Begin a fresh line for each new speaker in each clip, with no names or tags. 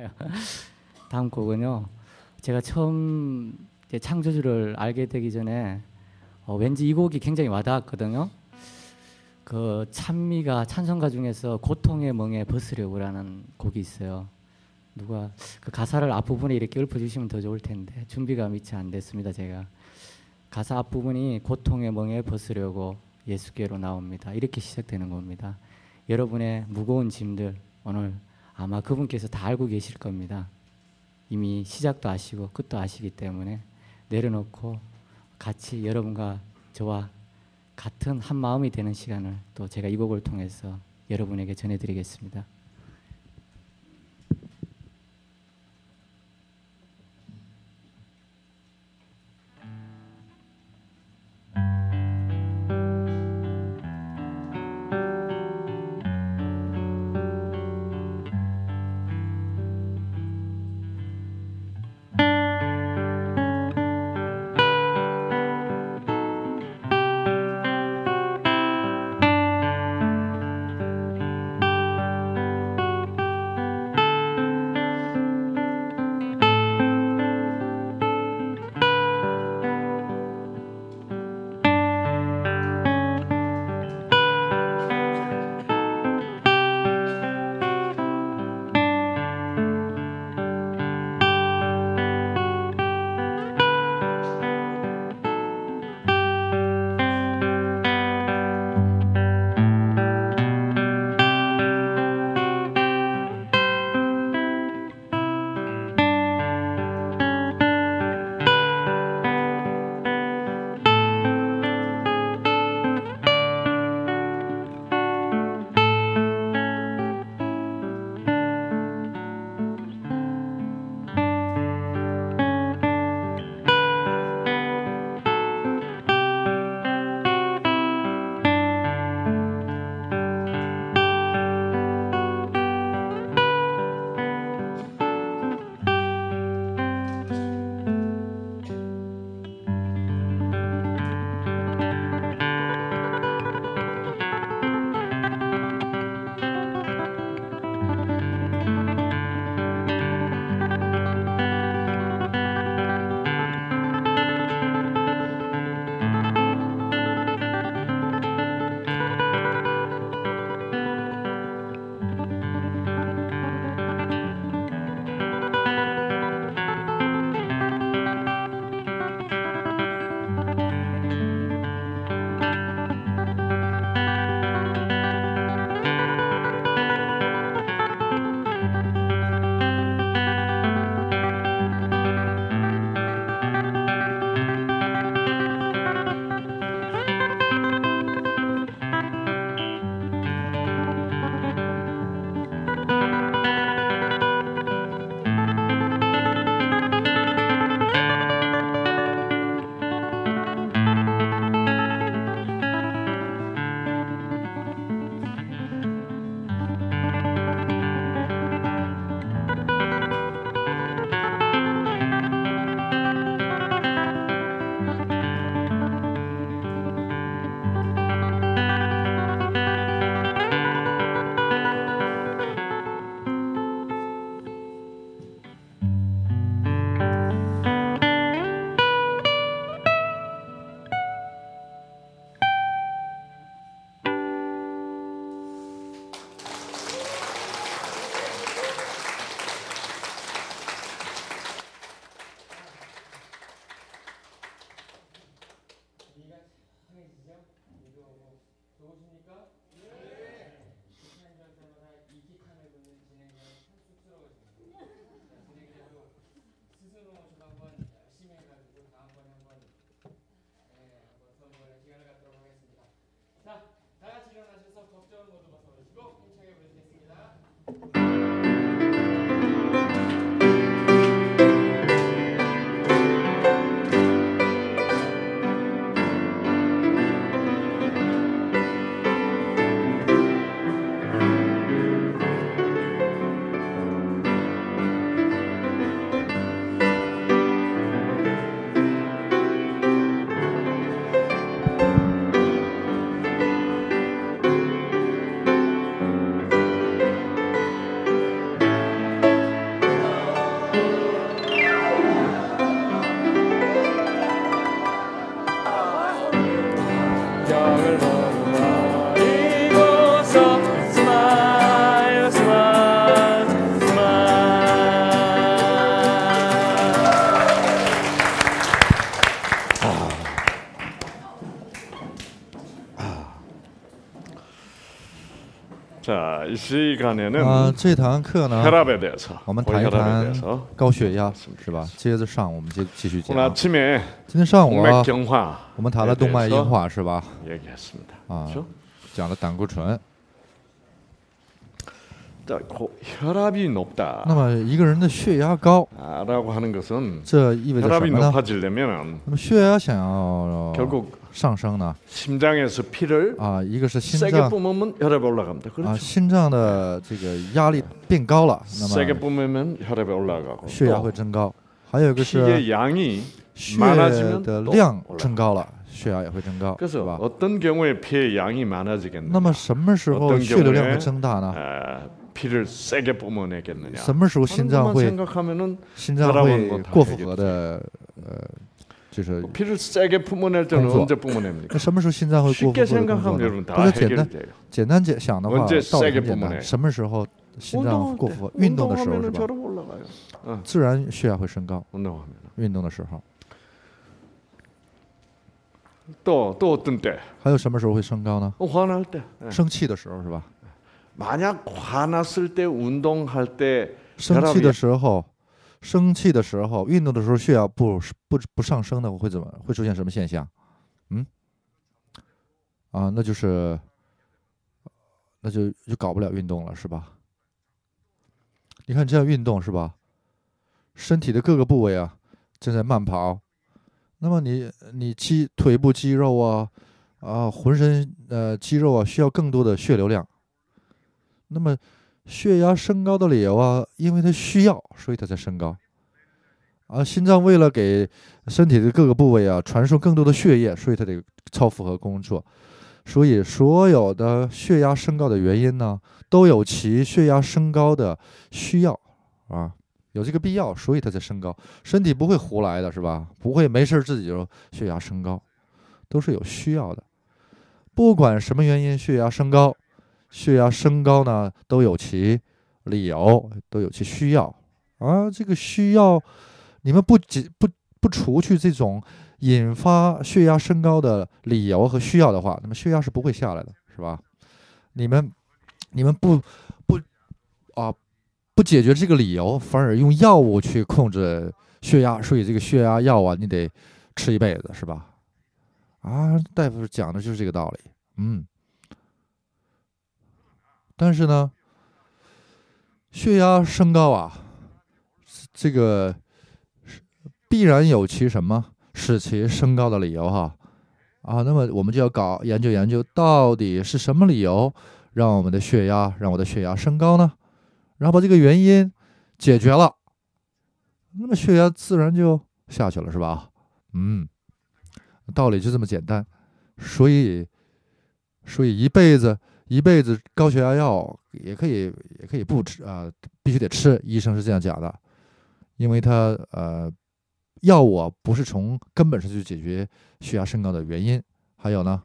다음 곡은요. 제가 처음 창조주를 알게 되기 전에 어, 왠지 이 곡이 굉장히 와닿았거든요. 그 찬미가 찬성가 중에서 고통의 멍에 벗으려고라는 곡이 있어요. 누가 그 가사를 앞부분에 이렇게 읊어주시면 더 좋을 텐데 준비가 미처 안 됐습니다. 제가 가사 앞부분이 고통의 멍에 벗으려고 예수께로 나옵니다. 이렇게 시작되는 겁니다. 여러분의 무거운 짐들 오늘 아마 그분께서 다 알고 계실 겁니다. 이미 시작도 아시고 끝도 아시기 때문에 내려놓고 같이 여러분과 저와 같은 한 마음이 되는 시간을 또 제가 이 곡을 통해서 여러분에게 전해드리겠습니다. 啊，这堂课呢，我们谈一谈
高血压，是吧？接着上，我们接继续讲。
今天上午啊，我们谈了动脉硬化，是吧？啊，讲了胆固醇。
那么一个人的血压高。
这意味着呢？那
么血压想要。上升呢？
心脏里头啊，一个是心脏啊，
心脏的这个压力变高了。血压会增高。还有一个是
血的量增高了，血压也会增高，是吧？那
么什么时候血流量会增
大呢？什么时候心脏会心脏会过负
荷的？呃。就是。工作。那
什么时候心脏会过负荷？工作。简单，
简单想的话，道理简单。什么时候心脏过负荷？运动的时候是吧？嗯。自然血压会升高。运动的时候。
또또어떤 때？
还有什么时候会升高呢？
화 때， 生
气的时候是吧？
만약화났을때운동할 때， 生气的时
候。生气的时候，运动的时候，血压不不不上升的会怎么？会出现什么现象？嗯，啊，那就是，那就就搞不了运动了，是吧？你看这样运动是吧？身体的各个部位啊正在慢跑，那么你你肌腿部肌肉啊啊，浑身呃肌肉啊需要更多的血流量，那么。血压升高的理由啊，因为它需要，所以它才升高啊。心脏为了给身体的各个部位啊传输更多的血液，所以它得超负荷工作。所以所有的血压升高的原因呢，都有其血压升高的需要啊，有这个必要，所以它才升高。身体不会胡来的是吧？不会没事自己就血压升高，都是有需要的。不管什么原因，血压升高。血压升高呢，都有其理由，都有其需要啊。这个需要，你们不仅不不除去这种引发血压升高的理由和需要的话，那么血压是不会下来的是吧？你们你们不不啊不解决这个理由，反而用药物去控制血压，所以这个血压药啊，你得吃一辈子是吧？啊，大夫讲的就是这个道理，嗯。但是呢，血压升高啊，这个是必然有其什么使其升高的理由哈啊，那么我们就要搞研究研究，到底是什么理由让我们的血压让我的血压升高呢？然后把这个原因解决了，那么血压自然就下去了，是吧？嗯，道理就这么简单，所以，所以一辈子。一辈子高血压药也可以，也可以不吃啊，必须得吃。医生是这样讲的，因为他呃，药物不是从根本上去解决血压升高的原因。还有呢，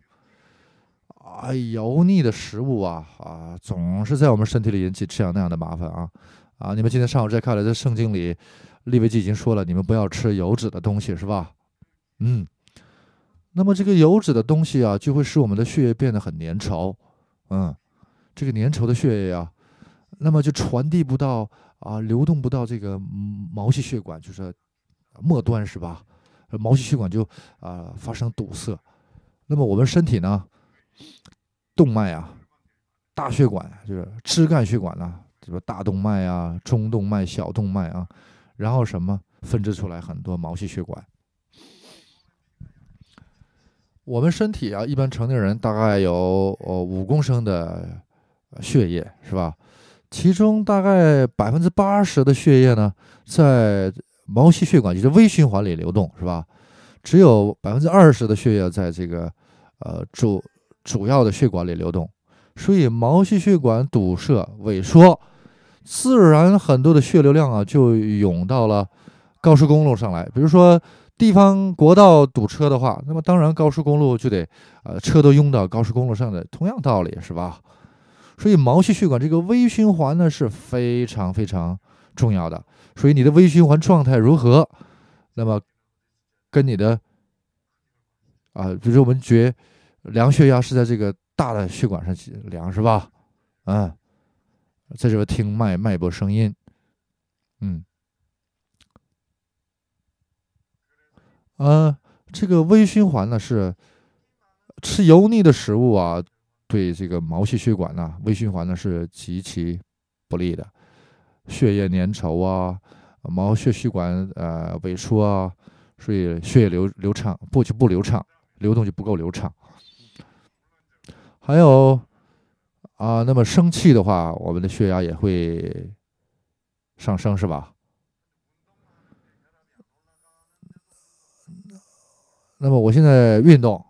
啊，油腻的食物啊啊，总是在我们身体里引起这样那样的麻烦啊啊！你们今天上午在看来，在圣经里，利未记已经说了，你们不要吃油脂的东西，是吧？嗯，那么这个油脂的东西啊，就会使我们的血液变得很粘稠。嗯，这个粘稠的血液啊，那么就传递不到啊，流动不到这个毛细血管，就是末端是吧？毛细血管就啊发生堵塞。那么我们身体呢，动脉啊，大血管就是支干血管呢，就是大动脉啊、中动脉、小动脉啊，然后什么分支出来很多毛细血管。我们身体啊，一般成年人大概有呃五公升的血液，是吧？其中大概百分之八十的血液呢，在毛细血管，就是微循环里流动，是吧？只有百分之二十的血液在这个呃主主要的血管里流动。所以毛细血管堵塞、萎缩，自然很多的血流量啊就涌到了高速公路上来，比如说。地方国道堵车的话，那么当然高速公路就得，呃，车都拥到高速公路上的，同样道理是吧？所以毛细血管这个微循环呢是非常非常重要的，所以你的微循环状态如何，那么跟你的，啊，比如说我们觉量血压是在这个大的血管上去量是吧？嗯，在这边听脉脉搏声音，嗯。嗯，这个微循环呢是吃油腻的食物啊，对这个毛细血管呢、微循环呢是极其不利的。血液粘稠啊，毛细血管呃萎缩啊，所以血液流流畅不就不流畅，流动就不够流畅。还有啊，那么生气的话，我们的血压也会上升，是吧？那么我现在运动，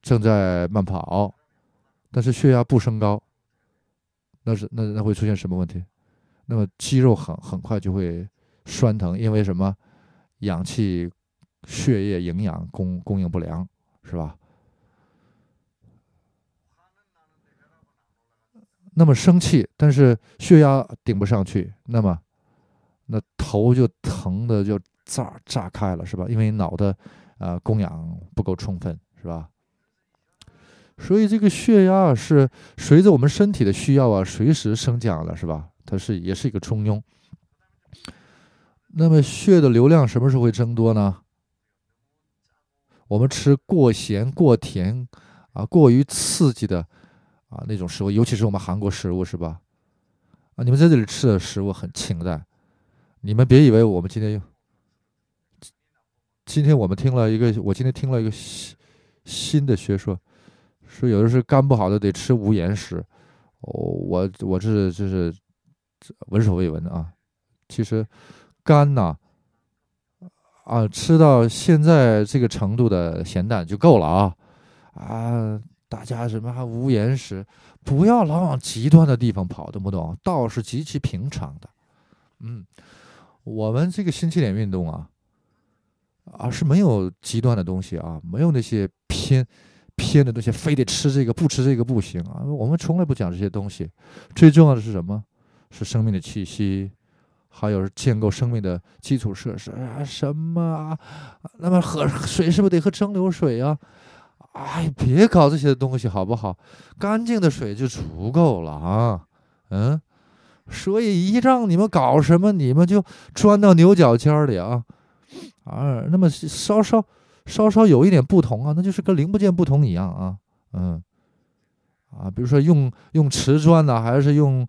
正在慢跑，但是血压不升高，那是那那会出现什么问题？那么肌肉很很快就会酸疼，因为什么？氧气、血液营养供供应不良，是吧？那么生气，但是血压顶不上去，那么那头就疼的就炸炸开了，是吧？因为脑袋。啊，供氧不够充分，是吧？所以这个血压是随着我们身体的需要啊，随时升降了，是吧？它是也是一个充庸。那么血的流量什么时候会增多呢？我们吃过咸、过甜啊，过于刺激的啊那种食物，尤其是我们韩国食物，是吧？啊，你们在这里吃的食物很清淡，你们别以为我们今天又。今天我们听了一个，我今天听了一个新新的学说，说有的是肝不好的得吃无盐食，哦，我我这这是闻所未闻啊。其实肝呐啊，吃到现在这个程度的咸淡就够了啊啊，大家什么无盐食，不要老往极端的地方跑，懂不懂？道是极其平常的。嗯，我们这个新起点运动啊。啊，是没有极端的东西啊，没有那些偏偏的东西，非得吃这个不吃这个不行啊。我们从来不讲这些东西。最重要的是什么？是生命的气息，还有建构生命的基础设施啊什么啊。那么喝水是不是得喝蒸馏水啊？哎，别搞这些东西好不好？干净的水就足够了啊。嗯，所以一让你们搞什么，你们就钻到牛角尖里啊。啊，那么稍稍稍稍有一点不同啊，那就是跟零部件不同一样啊，嗯，啊，比如说用用瓷砖呢，还是用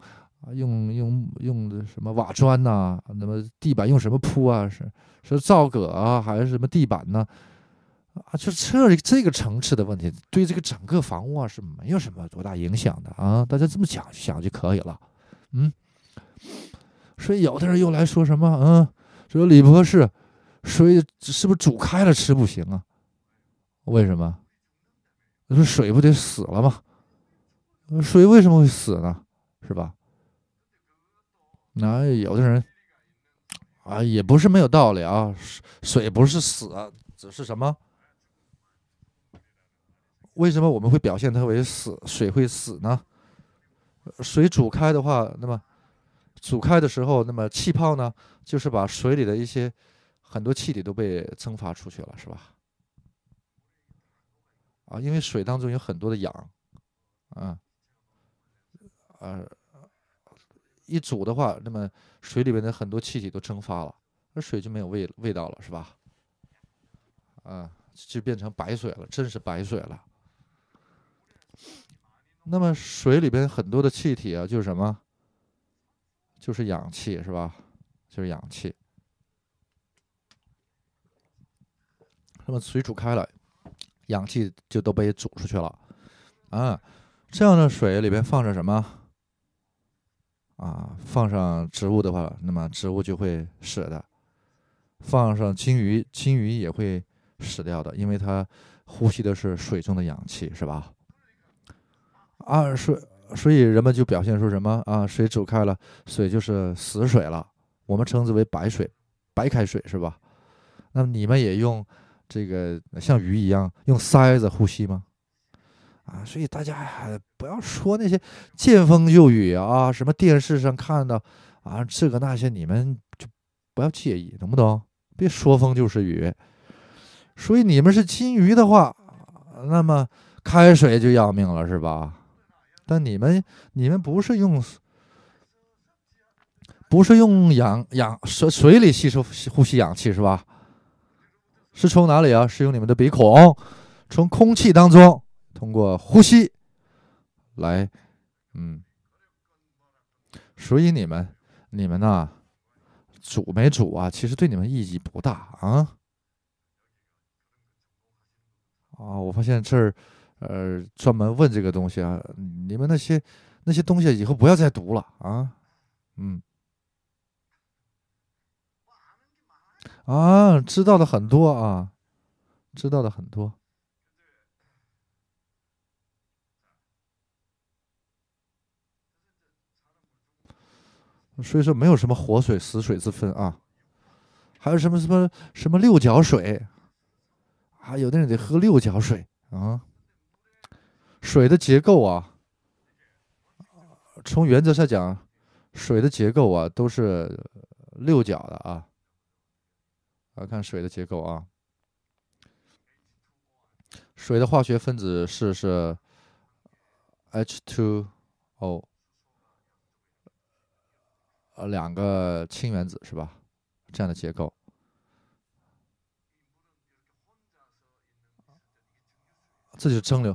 用用用的什么瓦砖呐，那么地板用什么铺啊？是是造革啊，还是什么地板呢？啊，就这这个层次的问题，对这个整个房屋啊是没有什么多大影响的啊，大家这么想想就可以了。嗯，所以有的人又来说什么？嗯，说李博士。水是不是煮开了吃不行啊？为什么？那说水不得死了吗？水为什么会死呢？是吧？那有的人啊，也不是没有道理啊。水水不是死，只是什么？为什么我们会表现它为死？水会死呢？水煮开的话，那么煮开的时候，那么气泡呢，就是把水里的一些。很多气体都被蒸发出去了，是吧？啊，因为水当中有很多的氧，嗯，呃，一煮的话，那么水里面的很多气体都蒸发了，那水就没有味味道了，是吧？啊，就变成白水了，真是白水了。那么水里边很多的气体啊，就是什么？就是氧气，是吧？就是氧气。那么水煮开了，氧气就都被煮出去了，啊，这样的水里边放着什么啊？放上植物的话，那么植物就会死的；放上金鱼，金鱼也会死掉的，因为它呼吸的是水中的氧气，是吧？啊，水，所以人们就表现出什么啊？水煮开了，水就是死水了，我们称之为白水、白开水，是吧？那么你们也用。这个像鱼一样用鳃子呼吸吗？啊，所以大家不要说那些见风就雨啊，什么电视上看到啊这个那些，你们就不要介意，懂不懂？别说风就是雨。所以你们是金鱼的话，那么开水就要命了，是吧？但你们你们不是用不是用氧氧水水里吸收呼吸氧气是吧？是从哪里啊？是用你们的鼻孔，从空气当中通过呼吸来，嗯。所以你们，你们呐，煮没煮啊？其实对你们意义不大啊。啊，我发现这儿，呃，专门问这个东西啊，你们那些那些东西以后不要再读了啊，嗯。啊，知道的很多啊，知道的很多，所以说没有什么活水死水之分啊，还有什么什么什么六角水，啊，有的人得喝六角水啊，水的结构啊，从原则上讲，水的结构啊都是六角的啊。来看水的结构啊，水的化学分子式是 H2O，呃，两个氢原子是吧？这样的结构，这就是蒸馏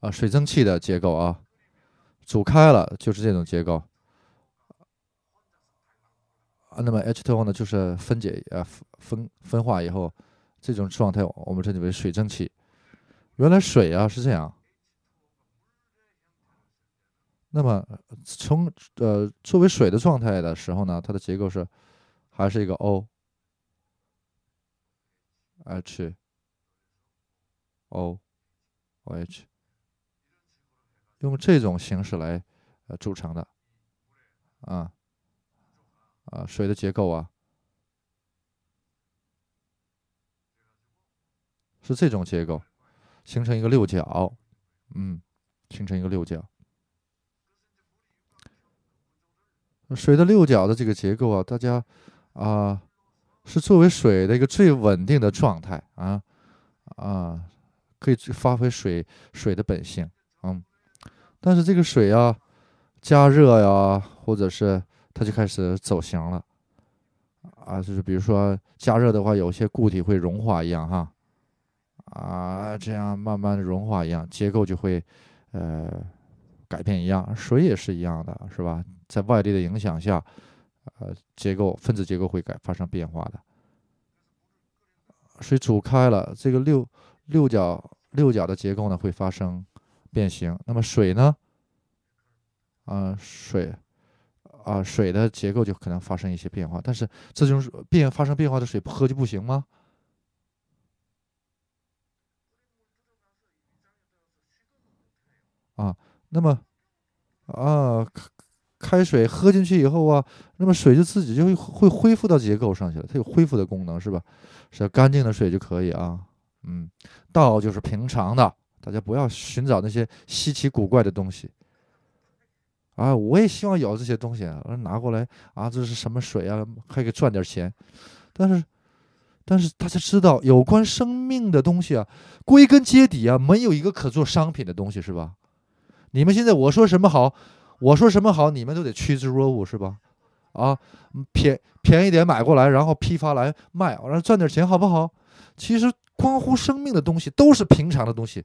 啊，水蒸气的结构啊，煮开了就是这种结构。那么 H2O 呢，就是分解，呃分分分化以后，这种状态我们称之为水蒸气。原来水啊是这样。那么从呃作为水的状态的时候呢，它的结构是还是一个 O，H，O，H，用这种形式来呃组成的，啊。啊，水的结构啊，是这种结构，形成一个六角，嗯，形成一个六角。水的六角的这个结构啊，大家啊，是作为水的一个最稳定的状态啊啊，可以发挥水水的本性，嗯，但是这个水啊，加热呀，或者是。它就开始走形了，啊，就是比如说加热的话，有些固体会融化一样，哈，啊，这样慢慢融化一样，结构就会，呃，改变一样。水也是一样的，是吧？在外力的影响下，呃，结构分子结构会改，发生变化的。水煮开了，这个六六角六角的结构呢会发生变形。那么水呢？啊，水。啊，水的结构就可能发生一些变化，但是这种变发生变化的水喝就不行吗？啊，那么啊，开水喝进去以后啊，那么水就自己就会恢复到结构上去了，它有恢复的功能，是吧？是干净的水就可以啊。嗯，道就是平常的，大家不要寻找那些稀奇古怪的东西。啊，我也希望有这些东西啊，拿过来啊，这是什么水啊，还给赚点钱。但是，但是大家知道，有关生命的东西啊，归根结底啊，没有一个可做商品的东西，是吧？你们现在我说什么好，我说什么好，你们都得趋之若鹜，是吧？啊，便便宜点买过来，然后批发来卖，我让赚点钱，好不好？其实。关乎生命的东西都是平常的东西，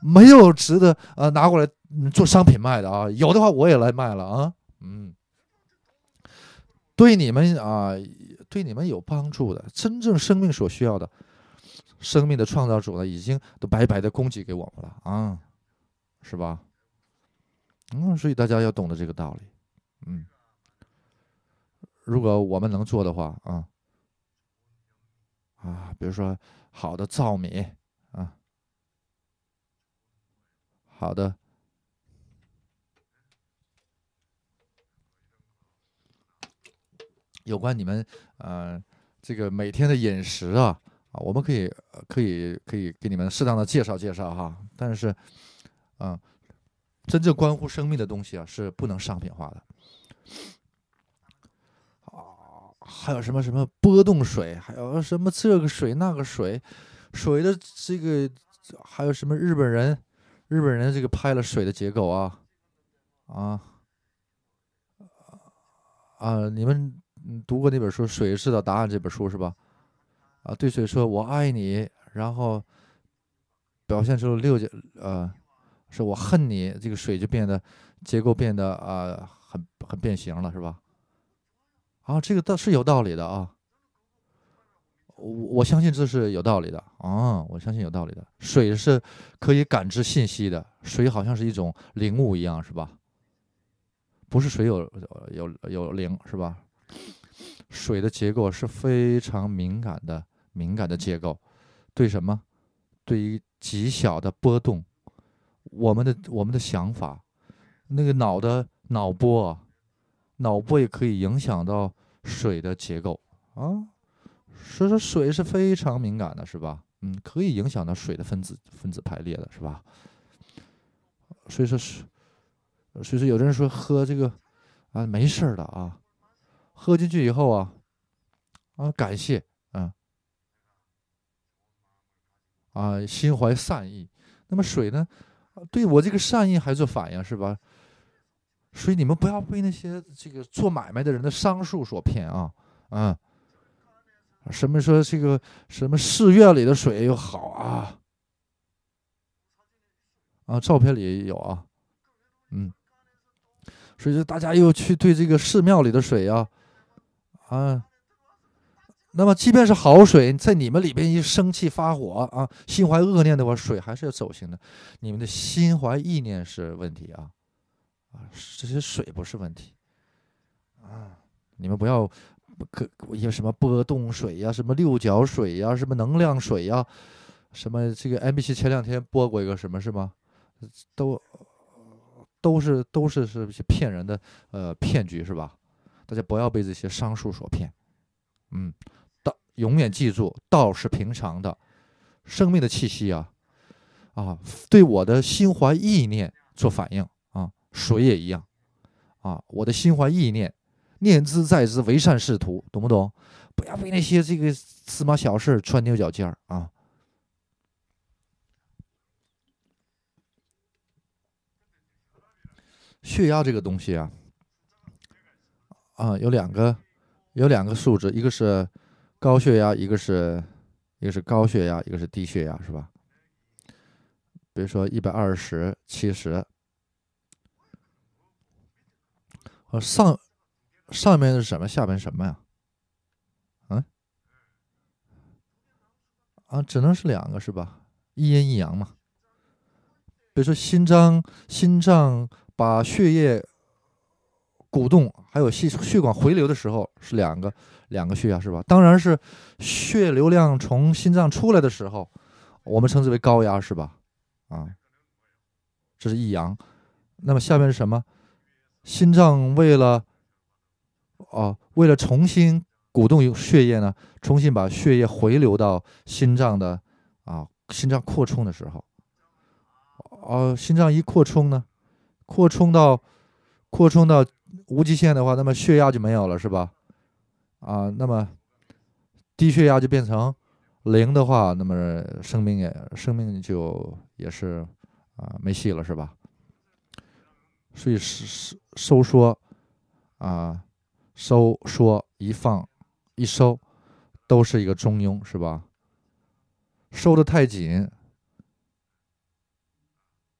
没有值得呃拿过来做商品卖的啊！有的话我也来卖了啊！嗯，对你们啊，对你们有帮助的，真正生命所需要的，生命的创造主呢，已经都白白的供给给我们了啊，是吧？嗯，所以大家要懂得这个道理。嗯，如果我们能做的话啊，啊，比如说。好的，赵米啊，好的，有关你们，嗯，这个每天的饮食啊，啊，我们可以，可以，可以给你们适当的介绍介绍哈，但是，嗯，真正关乎生命的东西啊，是不能商品化的。还有什么什么波动水，还有什么这个水那个水，水的这个还有什么日本人，日本人这个拍了水的结构啊啊啊！你们读过那本书《水是的答案》这本书是吧？啊，对水说“我爱你”，然后表现出了六角啊，是我恨你，这个水就变得结构变得啊很很变形了，是吧？啊，这个倒是有道理的啊，我我相信这是有道理的啊，我相信有道理的。水是可以感知信息的，水好像是一种灵物一样，是吧？不是水有有有灵，是吧？水的结构是非常敏感的，敏感的结构，对什么？对于极小的波动，我们的我们的想法，那个脑的脑波。脑部也可以影响到水的结构啊，所以说水是非常敏感的，是吧？嗯，可以影响到水的分子分子排列的，是吧？所以说，是所以说，有的人说喝这个啊没事儿的啊，喝进去以后啊，啊感谢啊啊心怀善意，那么水呢，对我这个善意还做反应，是吧？所以你们不要被那些这个做买卖的人的商数所骗啊！嗯，什么说这个什么寺院里的水又好啊？啊，照片里也有啊，嗯。所以说大家又去对这个寺庙里的水啊，啊。那么即便是好水，在你们里边一生气发火啊，心怀恶念的话，水还是要走形的。你们的心怀意念是问题啊。啊，这些水不是问题啊！你们不要，可因为什么波动水呀，什么六角水呀，什么能量水呀，什么这个 m b c 前两天播过一个什么是吗？都都是都是是些骗人的呃骗局是吧？大家不要被这些商数所骗。嗯，道永远记住，道是平常的，生命的气息啊啊，对我的心怀意念做反应。水也一样，啊，我的心怀意念，念之在之，为善是图，懂不懂？不要为那些这个芝麻小事儿钻牛角尖儿啊。血压这个东西啊，啊，有两个，有两个数值，一个是高血压，一个是一个是高血压，一个是低血压，是吧？比如说一百二十，七十。呃，上上面是什么，下面什么呀？嗯，啊，只能是两个是吧？一阴一阳嘛。比如说心脏，心脏把血液鼓动，还有细血管回流的时候是两个，两个血压是吧？当然是血流量从心脏出来的时候，我们称之为高压是吧？啊，这是一阳，那么下面是什么？心脏为了，哦，为了重新鼓动血液呢，重新把血液回流到心脏的，啊，心脏扩充的时候，呃，心脏一扩充呢，扩充到，扩充到无极限的话，那么血压就没有了，是吧？啊，那么低血压就变成零的话，那么生命也生命就也是，啊，没戏了，是吧？所以收收收缩啊，收缩一放一收，都是一个中庸，是吧？收的太紧，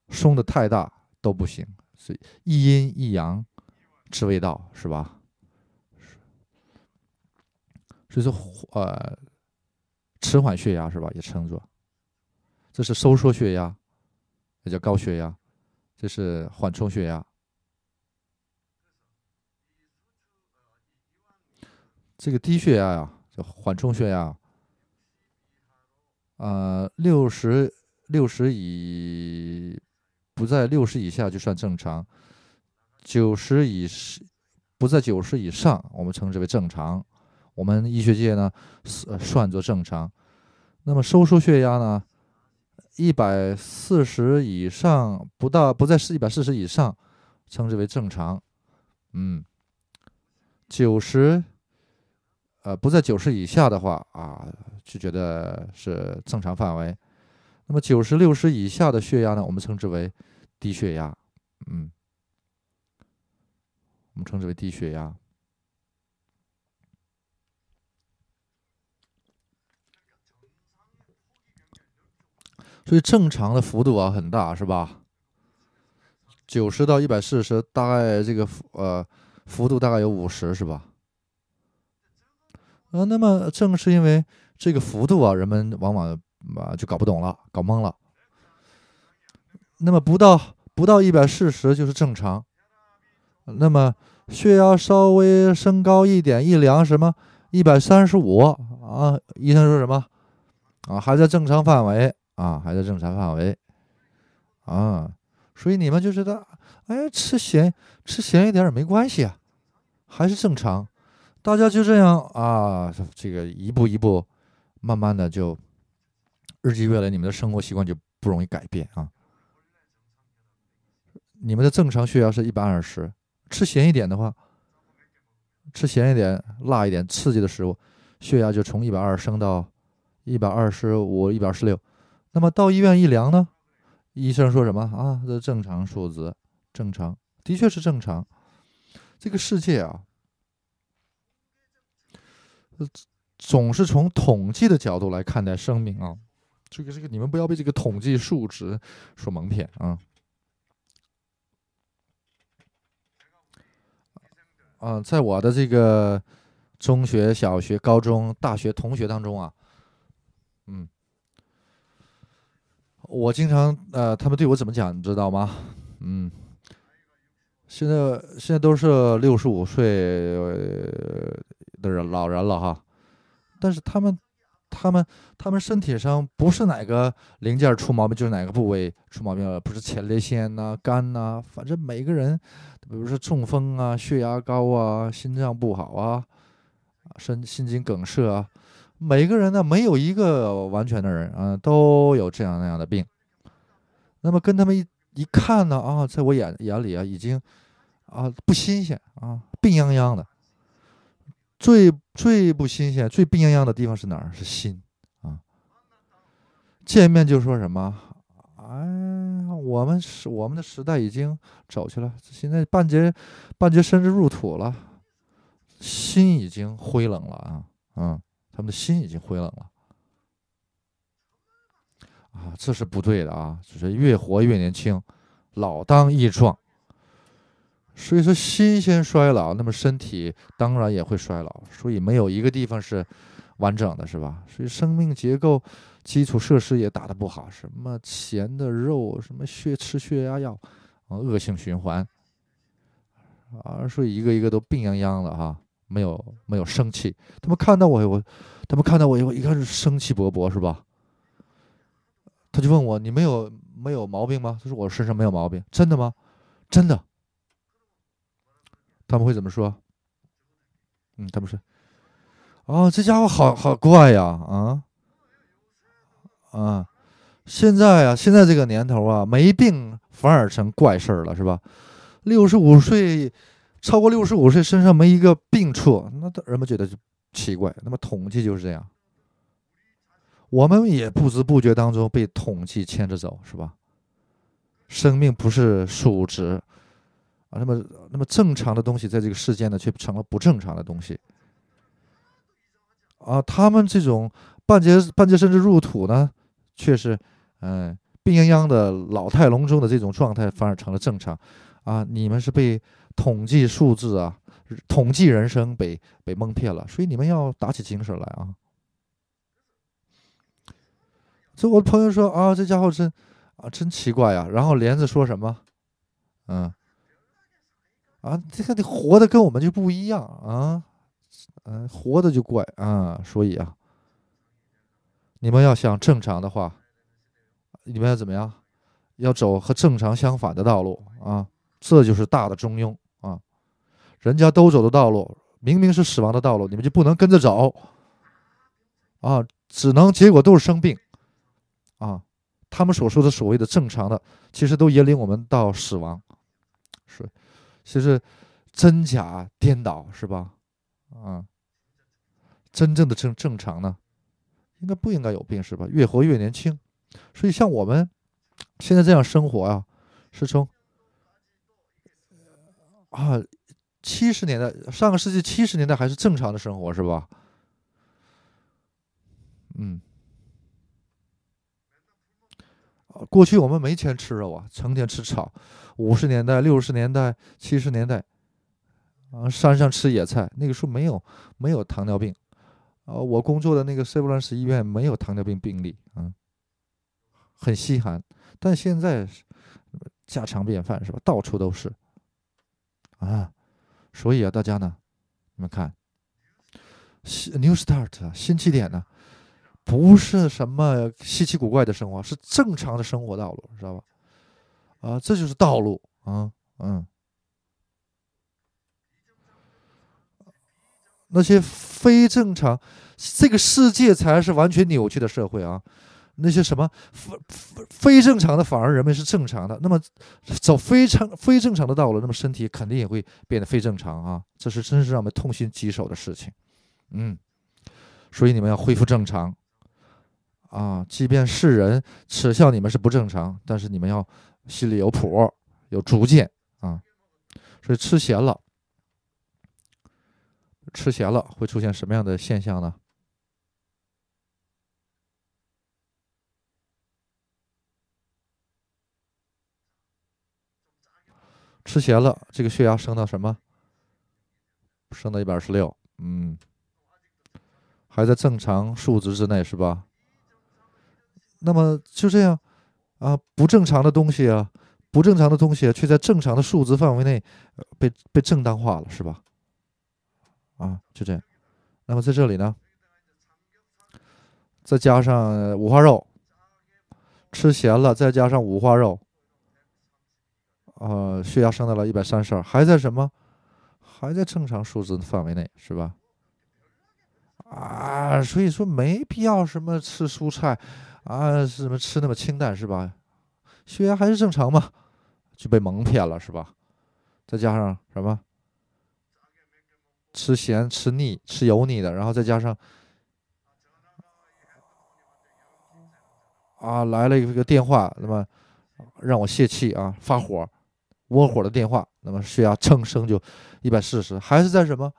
松的太大都不行，所以一阴一阳之谓道，是吧？所以说呃，迟缓血压是吧？也称作这是收缩血压，也叫高血压。这是缓冲血压，这个低血压呀叫缓冲血压，呃，六十六十以不在六十以下就算正常，九十以不在九十以上我们称之为正常，我们医学界呢算算作正常，那么收缩血压呢？一百四十以上，不到不在是一百四十以上，称之为正常。嗯，九十，呃，不在九十以下的话啊，就觉得是正常范围。那么九十、六十以下的血压呢，我们称之为低血压。嗯，我们称之为低血压。所以正常的幅度啊很大是吧？九十到一百四十，大概这个幅呃幅度大概有五十是吧？啊，那么正是因为这个幅度啊，人们往往啊就搞不懂了，搞懵了。那么不到不到一百四十就是正常。那么血压稍微升高一点，一量什么一百三十五啊，医生说什么啊还在正常范围。啊，还在正常范围，啊，所以你们就觉得，哎，吃咸吃咸一点也没关系啊，还是正常。大家就这样啊，这个一步一步，慢慢的就日积月累，你们的生活习惯就不容易改变啊。你们的正常血压是一百二十，吃咸一点的话，吃咸一点、辣一点、刺激的食物，血压就从一百二升到一百二十五、一百二十六。那么到医院一量呢，医生说什么啊？这正常数值，正常，的确是正常。这个世界啊，总是从统计的角度来看待生命啊。这个这个，你们不要被这个统计数值所蒙骗啊。啊，在我的这个中学、小学、高中、大学同学当中啊，嗯。我经常呃，他们对我怎么讲，你知道吗？嗯，现在现在都是六十五岁的人老人了哈，但是他们他们他们身体上不是哪个零件出毛病，就是哪个部位出毛病了，不是前列腺呐、肝呐，反正每个人，比如说中风啊、血压高啊、心脏不好啊、身心肌梗塞啊。每个人呢，没有一个完全的人啊，都有这样那样的病。那么跟他们一一看呢，啊，在我眼眼里啊，已经啊不新鲜啊，病殃殃的。最最不新鲜、最病殃殃的地方是哪儿？是心啊。见面就说什么？哎，我们时我们的时代已经走去了，现在半截半截身子入土了，心已经灰冷了啊，嗯。他们的心已经灰冷了啊！这是不对的啊！就是越活越年轻，老当益壮。所以说新鲜衰老，那么身体当然也会衰老，所以没有一个地方是完整的，是吧？所以生命结构基础设施也打的不好，什么钱的肉，什么血吃血压药啊，恶性循环啊，所以一个一个都病殃殃的哈。没有没有生气，他们看到我，我他们看到我，以后，一开始生气勃勃是吧？他就问我，你没有没有毛病吗？他说我身上没有毛病，真的吗？真的。他们会怎么说？嗯，他们说，啊，这家伙好好怪呀，啊啊，现在啊，现在这个年头啊，没病反而成怪事儿了，是吧？六十五岁。超过六十五岁，身上没一个病处，那人们觉得就奇怪。那么统计就是这样，我们也不知不觉当中被统计牵着走，是吧？生命不是数值啊。那么，那么正常的东西在这个世间呢，却成了不正常的东西啊。他们这种半截半截甚至入土呢，却是嗯病殃殃的、老态龙钟的这种状态，反而成了正常啊。你们是被。统计数字啊，统计人生被被蒙骗了，所以你们要打起精神来啊！所以我的朋友说啊，这家伙真啊真奇怪呀。然后莲子说什么？嗯，啊，这看你活的跟我们就不一样啊，嗯，活的就怪啊。所以啊，你们要想正常的话，你们要怎么样？要走和正常相反的道路啊！这就是大的中庸。人家都走的道路，明明是死亡的道路，你们就不能跟着走？啊，只能结果都是生病，啊，他们所说的所谓的正常的，其实都引领我们到死亡，是，其实真假颠倒，是吧？啊，真正的正正常呢，应该不应该有病，是吧？越活越年轻，所以像我们现在这样生活啊，是从。啊。七十年代，上个世纪七十年代还是正常的生活是吧？嗯，啊，过去我们没钱吃肉啊，成天吃草。五十年代、六十年代、七十年代，啊，山上吃野菜，那个时候没有没有糖尿病。啊，我工作的那个塞伯兰斯医院没有糖尿病病例，啊，很稀罕。但现在家常便饭是吧？到处都是，啊。所以啊，大家呢，你们看，new start 新起点呢，不是什么稀奇古怪的生活，是正常的生活道路，知道吧？啊，这就是道路啊，嗯，那些非正常，这个世界才是完全扭曲的社会啊。那些什么非非正常的，反而人们是正常的。那么走非常非正常的道路，那么身体肯定也会变得非正常啊！这是真是让我们痛心疾首的事情。嗯，所以你们要恢复正常啊！即便是人耻笑你们是不正常，但是你们要心里有谱，有主见啊！所以吃咸了，吃咸了会出现什么样的现象呢？吃咸了，这个血压升到什么？升到一百二十六，嗯，还在正常数值之内，是吧？那么就这样，啊，不正常的东西啊，不正常的东西却在正常的数值范围内被被正当化了，是吧？啊，就这样。那么在这里呢，再加上五花肉，吃咸了，再加上五花肉。啊，血压升到了一百三十二，还在什么？还在正常数值范围内，是吧？啊，所以说没必要什么吃蔬菜，啊，什么吃那么清淡，是吧？血压还是正常嘛，就被蒙骗了，是吧？再加上什么？吃咸、吃腻、吃油腻的，然后再加上啊，来了一个电话，那么让我泄气啊，发火。窝火的电话，那么血压蹭升就一百四十，还是在什么？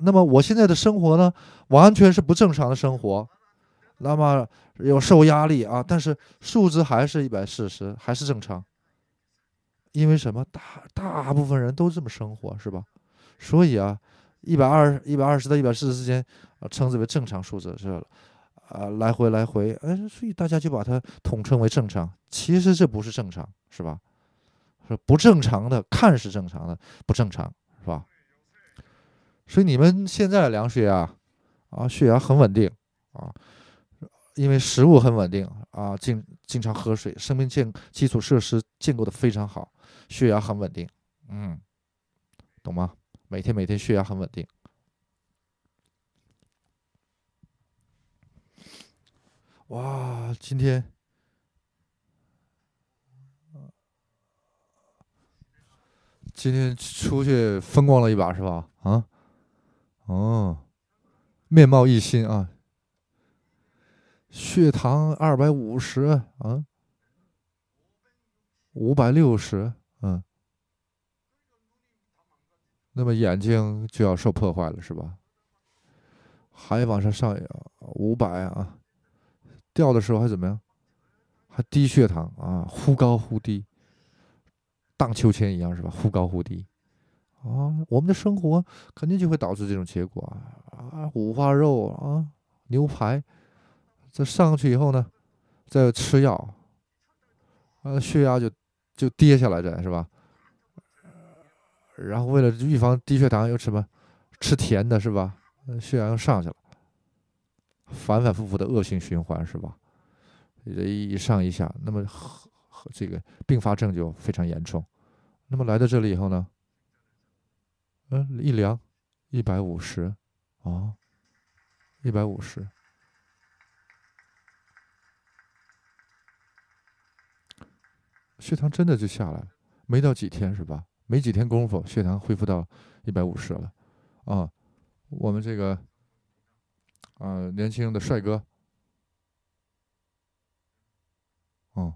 那么我现在的生活呢，完全是不正常的生活，那么有受压力啊，但是数值还是一百四十，还是正常。因为什么？大大部分人都这么生活，是吧？所以啊，一百二一百二十到一百四十之间，称之为正常数字，是吧？啊，来回来回，哎，所以大家就把它统称为正常。其实这不是正常，是吧？是不正常的，看是正常的，不正常，是吧？所以你们现在的量血压，啊，血压很稳定啊，因为食物很稳定啊，经经常喝水，生命建基础设施建构的非常好，血压很稳定，嗯，懂吗？每天每天血压很稳定。哇，今天，今天出去风光了一把是吧？啊，哦，面貌一新啊！血糖二百五十啊，五百六十嗯，那么眼睛就要受破坏了是吧？还往上上呀，五百啊！掉的时候还怎么样？还低血糖啊，忽高忽低，荡秋千一样是吧？忽高忽低，啊，我们的生活肯定就会导致这种结果啊！五花肉啊，牛排，这上去以后呢，再吃药，啊，血压就就跌下来这是吧？然后为了预防低血糖，又吃什么？吃甜的是吧？血压又上去了。反反复复的恶性循环是吧？人一上一下，那么和和这个并发症就非常严重。那么来到这里以后呢？嗯，一量一百五十啊，一百五十，血糖真的就下来了。没到几天是吧？没几天功夫，血糖恢复到一百五十了。啊，我们这个。啊，年轻的帅哥，哦，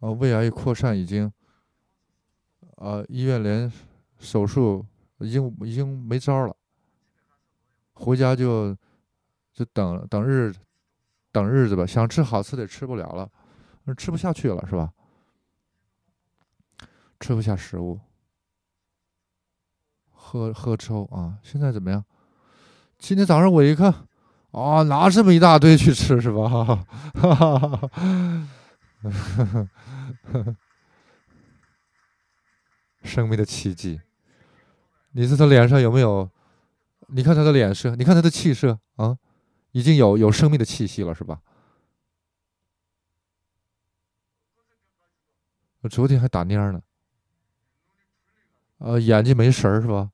啊，胃癌扩散已经，啊，医院连手术已经已经没招了，回家就就等等日等日子吧，想吃好吃的吃不了了，吃不下去了，是吧？吃不下食物。喝喝粥啊，现在怎么样？今天早上我一看，啊，拿这么一大堆去吃是吧？哈哈哈哈哈。生命的奇迹！你说他脸上有没有？你看他的脸色，你看他的气色啊，已经有有生命的气息了是吧？我昨天还打蔫呢，呃，眼睛没神儿是吧？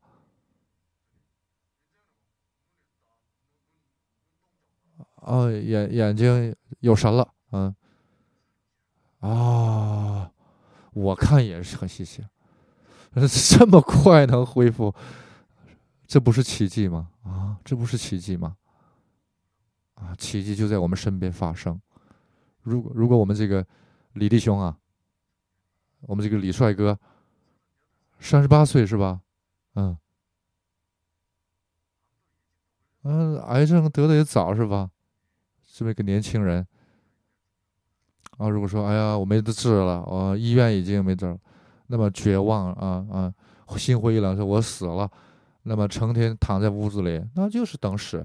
啊，眼眼睛有神了，嗯，啊，我看也是很稀奇，这么快能恢复，这不是奇迹吗？啊，这不是奇迹吗？啊，奇迹就在我们身边发生。如果如果我们这个李弟兄啊，我们这个李帅哥，三十八岁是吧？嗯，嗯，癌症得的也早是吧？是不是一个年轻人？啊，如果说，哎呀，我没得治了，哦，医院已经没得了，那么绝望啊啊，心灰意冷，说我死了，那么成天躺在屋子里，那就是等死，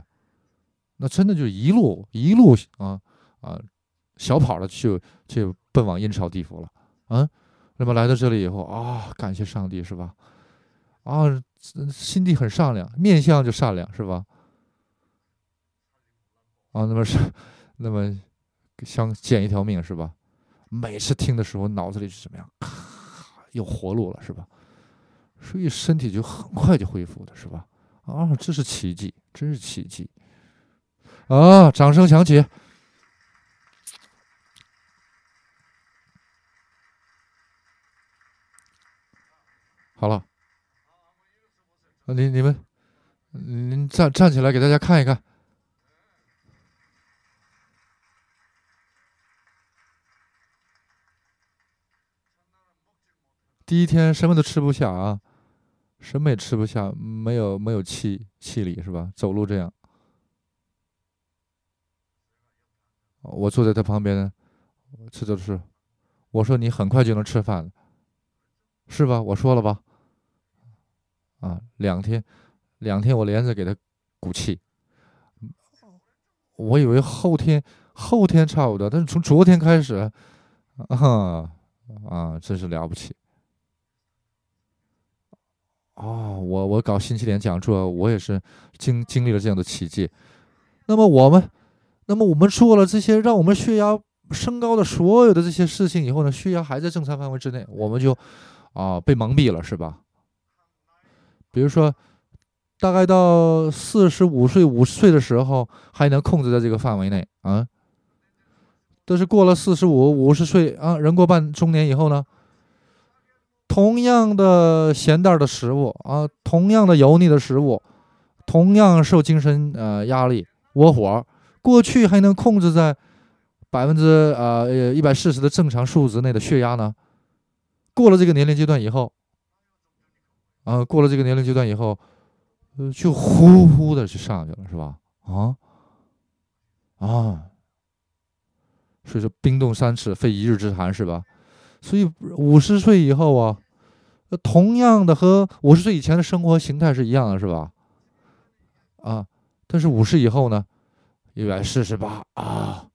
那真的就一路一路啊啊，小跑着去去奔往阴曹地府了，嗯，那么来到这里以后啊，感谢上帝是吧？啊，心地很善良，面相就善良是吧？啊，那么是，那么想捡一条命是吧？每次听的时候，脑子里是怎么样？咔，又活路了是吧？所以身体就很快就恢复了是吧？啊，这是奇迹，真是奇迹！啊，掌声响起。好了，啊，你你们，您站站起来给大家看一看。第一天什么都吃不下啊，什么也吃不下，没有没有气气力是吧？走路这样。我坐在他旁边，吃着吃，我说你很快就能吃饭了，是吧？我说了吧，啊，两天两天我连着给他鼓气，我以为后天后天差不多，但是从昨天开始，啊啊，真是了不起！哦，我我搞新起点讲座，我也是经经历了这样的奇迹。那么我们，那么我们做了这些让我们血压升高的所有的这些事情以后呢，血压还在正常范围之内，我们就啊被蒙蔽了，是吧？比如说，大概到四十五岁、五十岁的时候，还能控制在这个范围内啊。但是过了四十五、五十岁啊，人过半中年以后呢？同样的咸淡的食物啊，同样的油腻的食物，同样受精神呃压力、窝火，过去还能控制在百分之啊呃一百四十的正常数值内的血压呢，过了这个年龄阶段以后，啊，过了这个年龄阶段以后，就呼呼的就上去了，是吧？啊啊，所以说冰冻三尺非一日之寒，是吧？所以五十岁以后啊。同样的和五十岁以前的生活形态是一样的，是吧？啊，但是五十以后呢，一百四十八啊，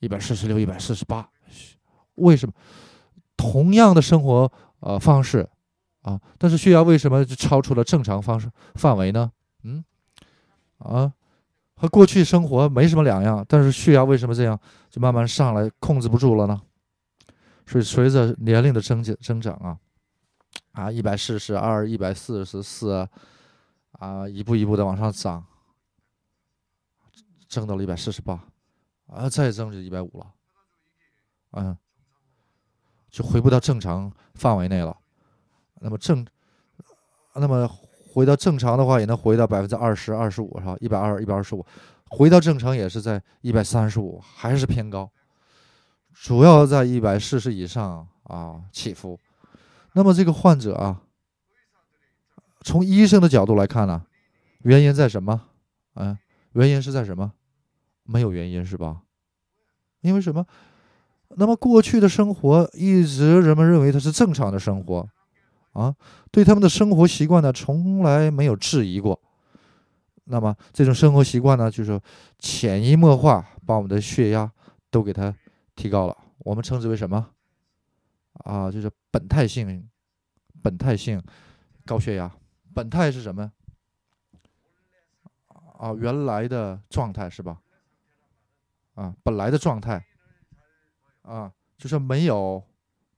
一百四十六，一百四十八，为什么？同样的生活呃方式，啊，但是血压为什么就超出了正常方式范围呢？嗯，啊，和过去生活没什么两样，但是血压为什么这样就慢慢上来，控制不住了呢？所以随着年龄的增增长啊。啊，一百四十二，一百四十四，啊，一步一步的往上涨，挣到了一百四十八，啊，再挣就一百五了，嗯，就回不到正常范围内了。那么正，那么回到正常的话，也能回到百分之二十二十五，是吧？一百二，一百二十五，回到正常也是在一百三十五，还是偏高，主要在一百四十以上啊起伏。那么这个患者啊，从医生的角度来看呢，原因在什么？嗯，原因是在什么？没有原因是吧？因为什么？那么过去的生活一直人们认为他是正常的生活啊，对他们的生活习惯呢从来没有质疑过。那么这种生活习惯呢，就是潜移默化把我们的血压都给他提高了。我们称之为什么？啊，就是本态性，本态性高血压。本态是什么？啊，原来的状态是吧？啊，本来的状态。啊，就是没有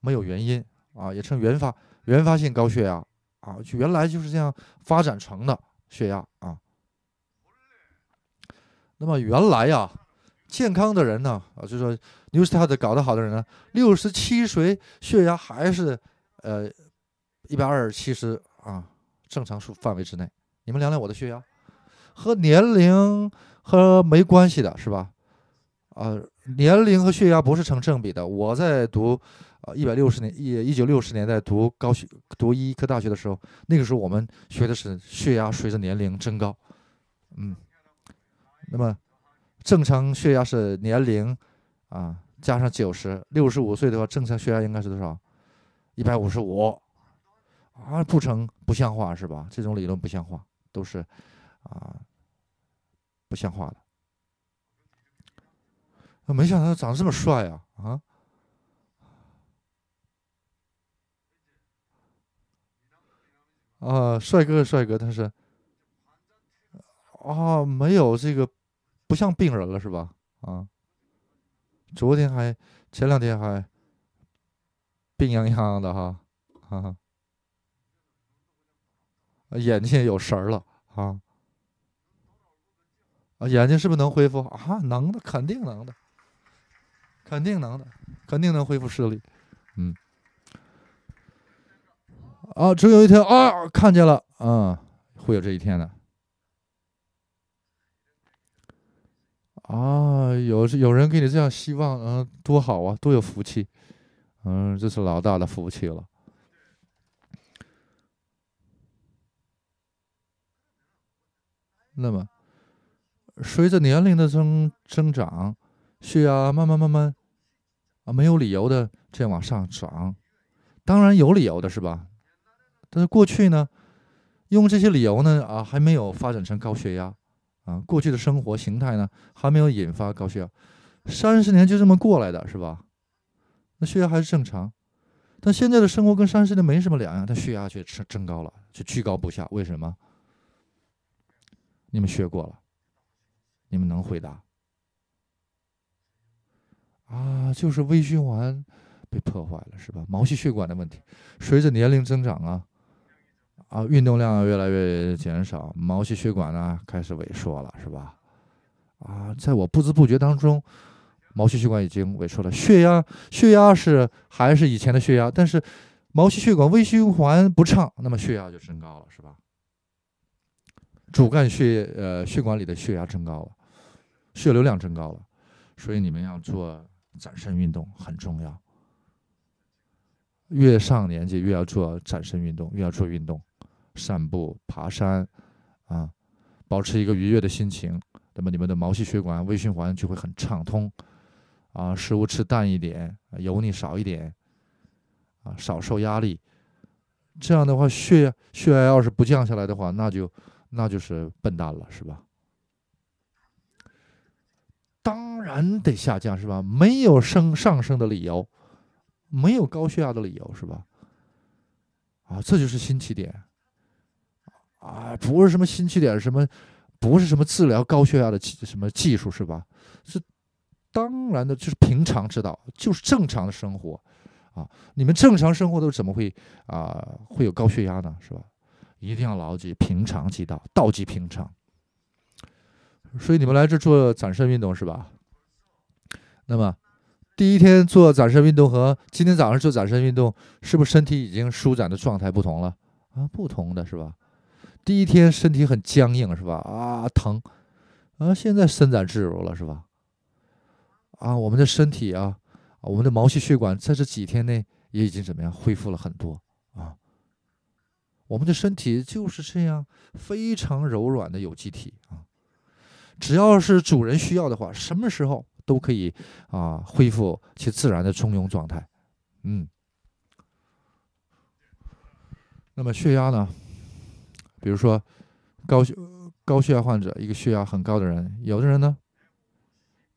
没有原因啊，也称原发原发性高血压啊，就原来就是这样发展成的血压啊。那么原来呀。健康的人呢啊，就说 n u t r t 搞得好的人呢，六十七岁血压还是呃一百二七十啊，正常数范围之内。你们量量我的血压，和年龄和没关系的是吧？啊，年龄和血压不是成正比的。我在读啊一百六十年一一九六十年代读高学读医科大学的时候，那个时候我们学的是血压随着年龄增高。嗯，那么。正常血压是年龄，啊加上九十六十五岁的话，正常血压应该是多少？一百五十五，啊不成，不像话是吧？这种理论不像话，都是，啊，不像话的。没想到长得这么帅呀，啊，啊，帅哥帅哥，但是，啊，没有这个。不像病人了是吧？啊，昨天还，前两天还病殃殃的哈，哈哈，眼睛有神儿了啊，啊，眼睛是不是能恢复啊？能的，肯定能的，肯定能的，肯定能恢复视力。嗯，啊，只有一天啊，看见了，嗯，会有这一天的。啊，有有人给你这样希望，嗯，多好啊，多有福气，嗯，这是老大的福气了。那么，随着年龄的增增长，血压慢慢慢慢啊，没有理由的这样往上涨，当然有理由的是吧？但是过去呢，用这些理由呢，啊，还没有发展成高血压。啊，过去的生活形态呢，还没有引发高血压，三十年就这么过来的，是吧？那血压还是正常，但现在的生活跟三十年没什么两样，但血压却升升高了，却居高不下，为什么？你们学过了，你们能回答？啊，就是微循环被破坏了，是吧？毛细血管的问题，随着年龄增长啊。啊，运动量越来越减少，毛细血管呢开始萎缩了，是吧？啊，在我不知不觉当中，毛细血管已经萎缩了。血压，血压是还是以前的血压，但是毛细血管微循环不畅，那么血压就升高了，是吧？主干血呃血管里的血压升高了，血流量增高了，所以你们要做转身运动很重要。越上年纪越要做转身运动，越要做运动。散步、爬山，啊，保持一个愉悦的心情，那么你们的毛细血管微循环就会很畅通，啊，食物吃淡一点，油腻少一点，啊，少受压力，这样的话，血血压要是不降下来的话，那就那就是笨蛋了，是吧？当然得下降，是吧？没有升上升的理由，没有高血压的理由，是吧？啊，这就是新起点。啊，不是什么新起点，什么，不是什么治疗高血压的什么技术是吧？是当然的，就是平常之道，就是正常的生活，啊，你们正常生活都怎么会啊会有高血压呢？是吧？一定要牢记平常之道，道即平常。所以你们来这做养身运动是吧？那么第一天做养身运动和今天早上做养身运动，是不是身体已经舒展的状态不同了？啊，不同的是吧？第一天身体很僵硬是吧？啊，疼，啊，现在伸展自如了是吧？啊，我们的身体啊，我们的毛细血管在这几天内也已经怎么样恢复了很多啊。我们的身体就是这样非常柔软的有机体啊，只要是主人需要的话，什么时候都可以啊恢复其自然的充盈状态。嗯，那么血压呢？比如说，高血高血压患者，一个血压很高的人，有的人呢，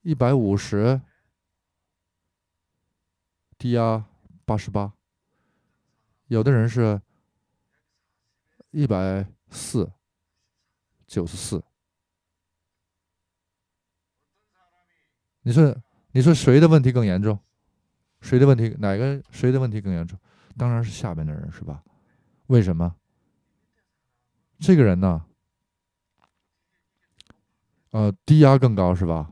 一百五十，低压八十八，有的人是，一百四，九十四。你说，你说谁的问题更严重？谁的问题？哪个谁的问题更严重？当然是下边的人，是吧？为什么？这个人呢？呃，低压更高是吧？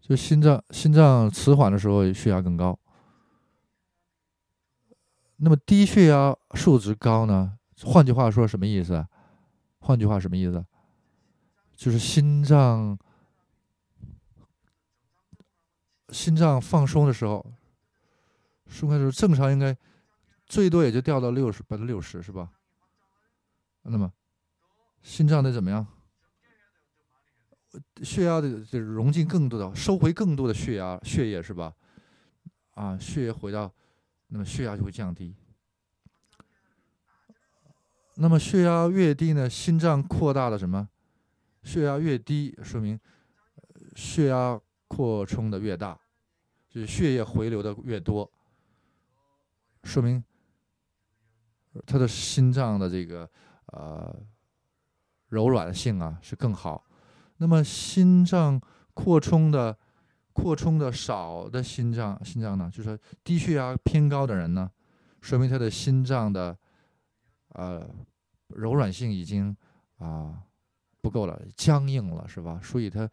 就心脏心脏迟缓的时候血压更高。那么低血压数值高呢？换句话说什么意思？换句话什么意思？就是心脏心脏放松的时候，松开时候正常应该最多也就掉到六十百分之六十是吧？那么，心脏得怎么样？血压的就融进更多的，收回更多的血压血液是吧？啊，血液回到，那么血压就会降低。那么血压越低呢，心脏扩大了什么？血压越低，说明血压扩充的越大，就是血液回流的越多，说明他的心脏的这个。呃，柔软性啊是更好。那么心脏扩充的、扩充的少的心脏，心脏呢，就是低血压偏高的人呢，说明他的心脏的呃柔软性已经啊不够了，僵硬了，是吧？所以它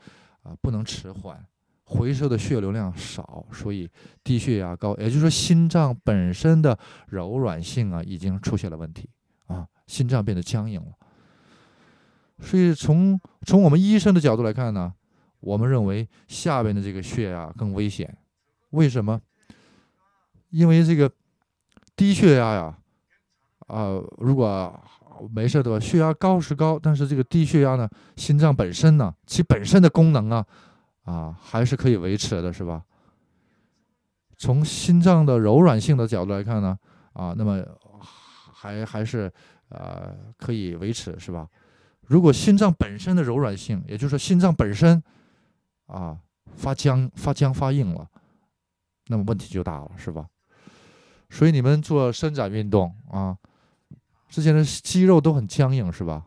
啊不能迟缓，回收的血流量少，所以低血压高，也就是说心脏本身的柔软性啊已经出现了问题。心脏变得僵硬了，所以从从我们医生的角度来看呢，我们认为下边的这个血压更危险。为什么？因为这个低血压呀，啊，如果没事的话，血压高是高，但是这个低血压呢，心脏本身呢，其本身的功能啊，啊，还是可以维持的，是吧？从心脏的柔软性的角度来看呢，啊，那么还还是。呃，可以维持是吧？如果心脏本身的柔软性，也就是说心脏本身啊发僵、发僵、发硬了，那么问题就大了，是吧？所以你们做伸展运动啊，之前的肌肉都很僵硬，是吧？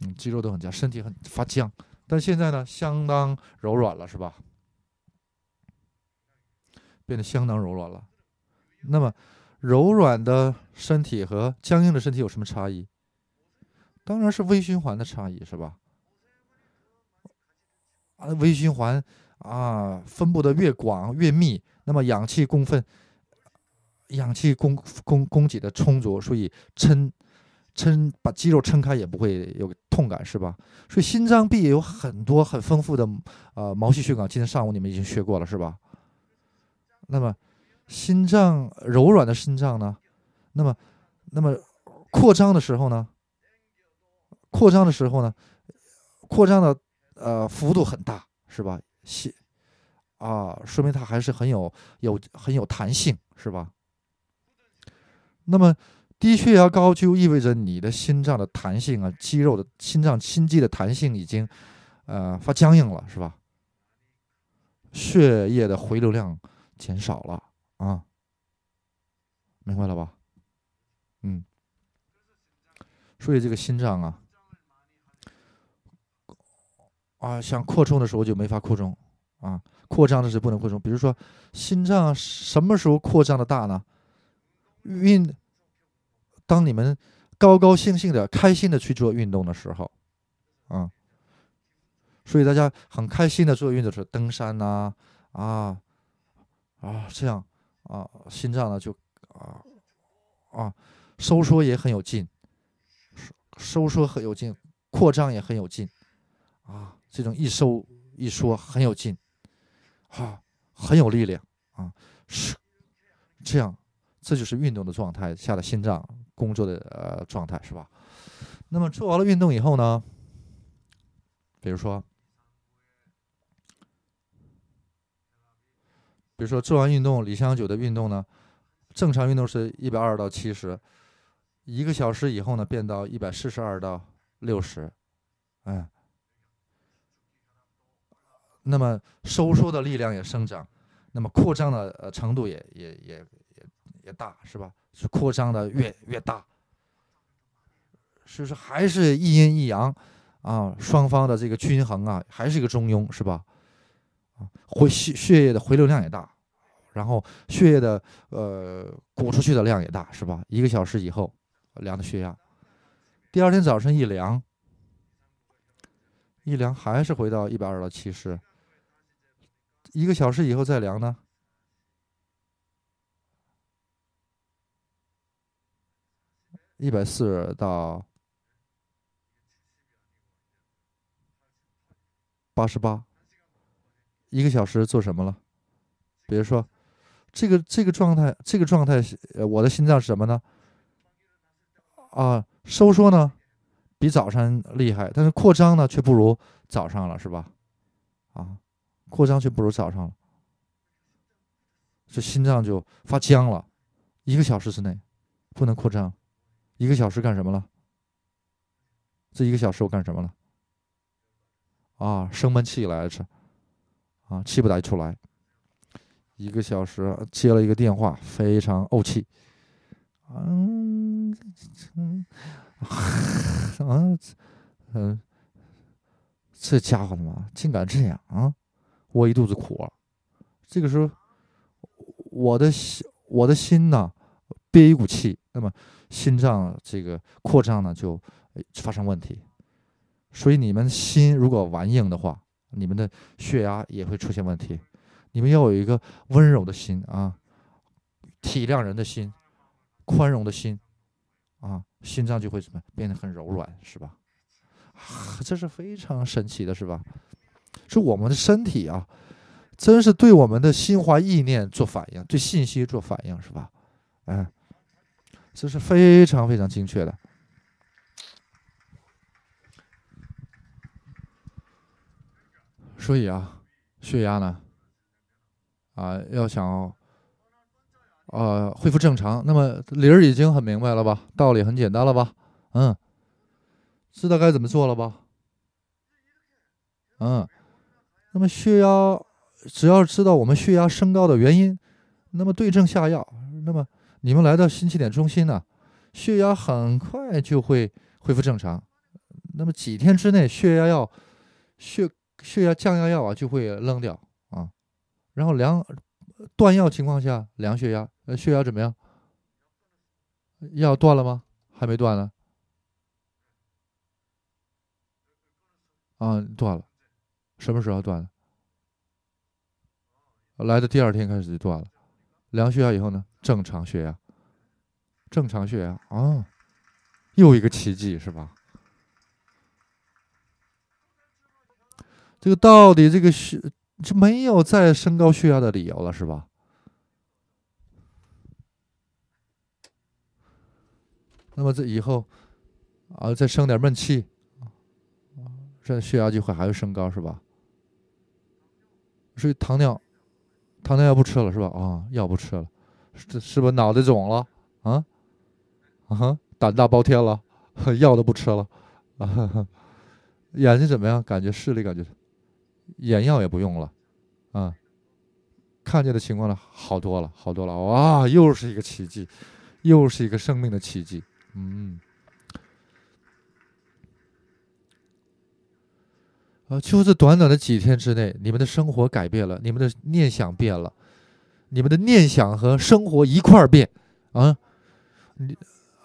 嗯，肌肉都很僵，身体很发僵，但现在呢，相当柔软了，是吧？变得相当柔软了，那么。柔软的身体和僵硬的身体有什么差异？当然是微循环的差异，是吧？啊，微循环啊，分布的越广越密，那么氧气供分、氧气供供供给的充足，所以撑撑把肌肉撑开也不会有痛感，是吧？所以心脏壁也有很多很丰富的啊毛细血管，今天上午你们已经学过了，是吧？那么。心脏柔软的心脏呢？那么，那么扩张的时候呢？扩张的时候呢？扩张的呃幅度很大，是吧？心啊，说明它还是很有有很有弹性，是吧？那么低血压高就意味着你的心脏的弹性啊，肌肉的心脏心肌的弹性已经呃发僵硬了，是吧？血液的回流量减少了。啊，明白了吧？嗯，所以这个心脏啊，啊，想扩充的时候就没法扩充啊，扩张的时候不能扩充。比如说，心脏什么时候扩张的大呢？运，当你们高高兴兴的、开心的去做运动的时候，啊，所以大家很开心的做运动的时候，登山呐，啊，啊，这样。啊，心脏呢就啊啊收缩也很有劲，收缩很有劲，扩张也很有劲，啊，这种一收一缩很有劲，啊，很有力量啊，是这样，这就是运动的状态下的心脏工作的呃状态，是吧？那么做完了运动以后呢，比如说。比如说做完运动，李湘九的运动呢，正常运动是一百二到七十，一个小时以后呢变到一百四十二到六十，嗯，那么收缩的力量也生长，那么扩张的呃程度也也也也也大，是吧？是扩张的越越大，所以说还是一阴一阳啊，双方的这个均衡啊，还是一个中庸，是吧？啊，回血血液的回流量也大。然后血液的呃鼓出去的量也大，是吧？一个小时以后量的血压，第二天早晨一量，一量还是回到一百二到七十。一个小时以后再量呢，一百四到八十八。一个小时做什么了？比如说。这个这个状态，这个状态，呃，我的心脏是什么呢？啊，收缩呢，比早上厉害，但是扩张呢却不如早上了，是吧？啊，扩张却不如早上了，这心脏就发僵了。一个小时之内不能扩张，一个小时干什么了？这一个小时我干什么了？啊，生闷气来着，啊，气不打一处来。一个小时接了一个电话，非常怄气。嗯嗯 嗯，这家伙他妈竟敢这样啊！我一肚子火。这个时候，我的心我的心呢憋一股气，那么心脏这个扩张呢就发生问题。所以你们心如果顽硬的话，你们的血压也会出现问题。你们要有一个温柔的心啊，体谅人的心，宽容的心啊，心脏就会什么变得很柔软，是吧？啊，这是非常神奇的，是吧？是我们的身体啊，真是对我们的心怀意念做反应，对信息做反应，是吧？哎，这是非常非常精确的。所以啊，血压呢？啊，要想，呃，恢复正常，那么理儿已经很明白了吧？道理很简单了吧？嗯，知道该怎么做了吧？嗯，那么血压，只要知道我们血压升高的原因，那么对症下药，那么你们来到新起点中心呢，血压很快就会恢复正常，那么几天之内，血压药、血血压降压药啊就会扔掉。然后量，断药情况下量血压，血压怎么样？药断了吗？还没断呢。啊，断了，什么时候断的？来的第二天开始就断了。量血压以后呢，正常血压，正常血压啊，又一个奇迹是吧？这个到底这个血？就没有再升高血压的理由了，是吧？那么这以后啊，再生点闷气啊，这血压就会还会升高，是吧？所以糖尿糖尿病不吃了，是吧？啊，药不吃了，是是不脑袋肿了？啊啊，胆大包天了，药都不吃了，啊，眼睛怎么样？感觉视力感觉？眼药也不用了，啊，看见的情况呢，好多了，好多了，哇，又是一个奇迹，又是一个生命的奇迹，嗯，啊，就在短短的几天之内，你们的生活改变了，你们的念想变了，你们的念想和生活一块儿变，啊，你。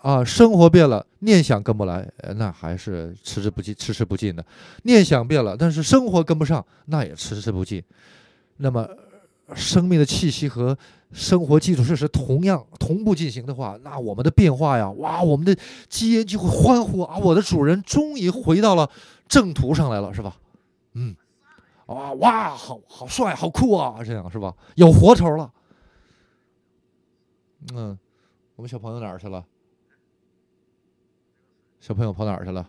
啊，生活变了，念想跟不来，那还是迟迟不进，迟迟不进的。念想变了，但是生活跟不上，那也迟迟不进。那么，生命的气息和生活基础设施同样同步进行的话，那我们的变化呀，哇，我们的基因就会欢呼啊！我的主人终于回到了正途上来了，是吧？嗯，哇哇，好好帅，好酷啊！这样是吧？有活头了。嗯，我们小朋友哪儿去了？小朋友跑哪儿去了？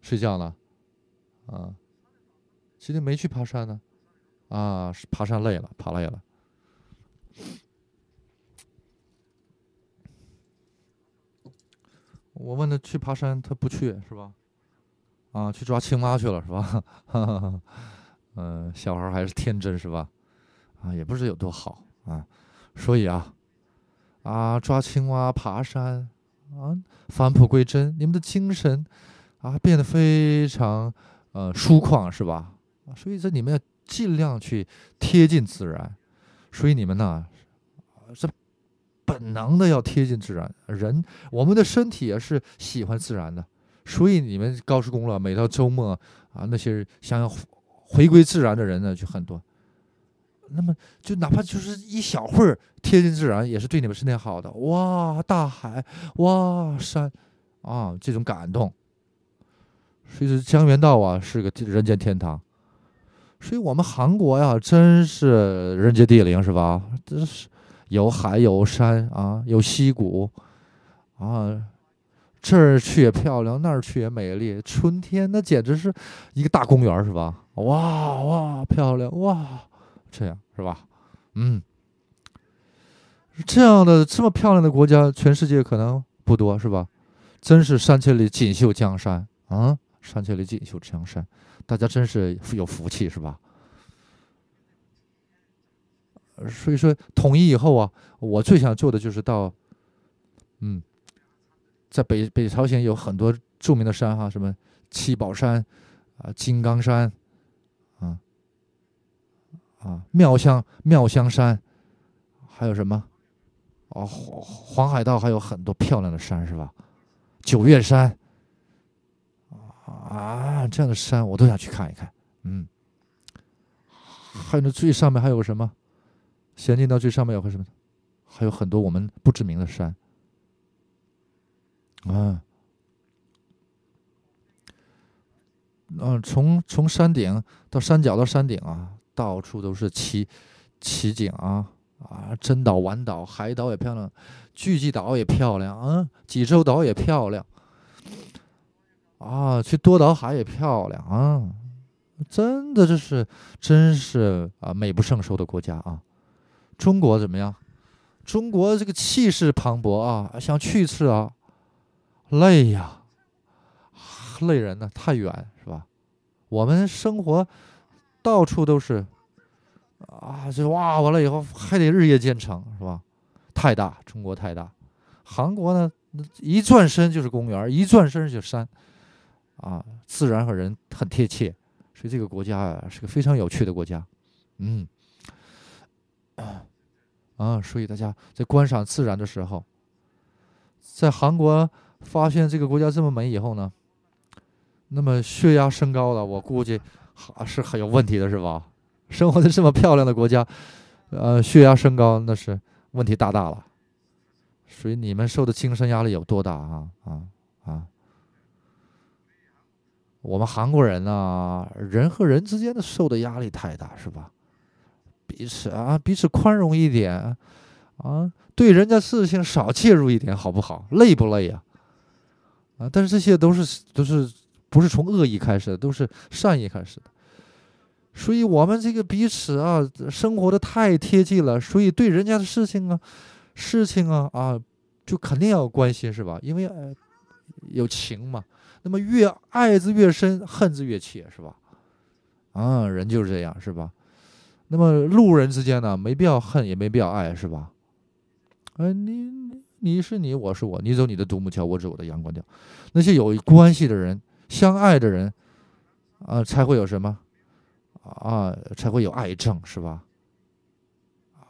睡觉了，啊？今天没去爬山呢，啊？爬山累了，爬累了。我问他去爬山，他不去，是吧？啊，去抓青蛙去了，是吧？嗯，小孩还是天真，是吧？啊，也不知有多好啊。所以啊，啊，抓青蛙，爬山。啊，返璞归真，你们的精神，啊，变得非常呃舒旷，是吧？啊，所以说你们要尽量去贴近自然，所以你们呢，这本能的要贴近自然。人，我们的身体也是喜欢自然的，所以你们高速公路每到周末啊，那些想要回归自然的人呢，就很多。那么，就哪怕就是一小会儿贴近自然，也是对你们身体好的。哇，大海，哇山，啊，这种感动。所以江原道啊，是个人间天堂。所以，我们韩国呀，真是人杰地灵，是吧？真是有海有山啊，有溪谷啊，这儿去也漂亮，那儿去也美丽。春天那简直是一个大公园，是吧？哇哇，漂亮哇！这样是吧？嗯，这样的这么漂亮的国家，全世界可能不多是吧？真是山千里锦绣江山啊！山千里锦绣江山，大家真是有福气是吧？所以说统一以后啊，我最想做的就是到，嗯，在北北朝鲜有很多著名的山哈，什么七宝山啊、金刚山啊。啊，妙香妙香山，还有什么？哦，黄黄海道还有很多漂亮的山，是吧？九月山啊，这样的山我都想去看一看。嗯，还有那最上面还有个什么？先进到最上面有个什么？还有很多我们不知名的山。啊，嗯，从从山顶到山脚到山顶啊。到处都是奇奇景啊啊！真岛、丸岛、海岛也漂亮，巨济岛也漂亮，嗯，济州岛也漂亮，啊，去多岛海也漂亮啊！真的，这是真是啊，美不胜收的国家啊！中国怎么样？中国这个气势磅礴啊，想去一次啊，累呀，累人呢，太远是吧？我们生活。到处都是，啊，就哇，完了以后还得日夜兼程，是吧？太大，中国太大。韩国呢，一转身就是公园，一转身就是山，啊，自然和人很贴切，所以这个国家啊是个非常有趣的国家，嗯，啊，所以大家在观赏自然的时候，在韩国发现这个国家这么美以后呢，那么血压升高了，我估计。啊，是很有问题的，是吧？生活在这么漂亮的国家，呃，血压升高那是问题大大了。所以你们受的精神压力有多大啊？啊啊！我们韩国人呢，人和人之间的受的压力太大，是吧？彼此啊，彼此宽容一点啊，对人家事情少介入一点，好不好？累不累呀？啊，但是这些都是都是不是从恶意开始的，都是善意开始的。所以，我们这个彼此啊，生活的太贴近了，所以对人家的事情啊、事情啊啊，就肯定要关心，是吧？因为有情嘛。那么，越爱之越深，恨之越切，是吧？啊，人就是这样，是吧？那么，路人之间呢，没必要恨，也没必要爱，是吧？哎，你你是你，我是我，你走你的独木桥，我走我的阳光桥。那些有关系的人，相爱的人啊，才会有什么？啊，才会有癌症是吧？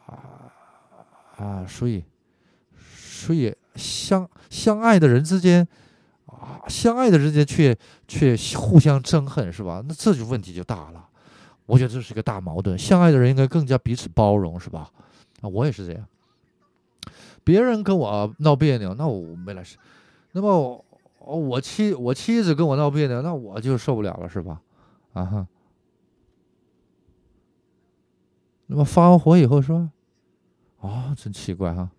啊啊，所以所以相相爱的人之间啊，相爱的人之间却却互相憎恨是吧？那这就问题就大了。我觉得这是一个大矛盾。相爱的人应该更加彼此包容是吧？啊，我也是这样。别人跟我闹别扭，那我没来事。那么我妻我妻子跟我闹别扭，那我就受不了了是吧？啊。那么发完火以后说：“啊，真奇怪哈！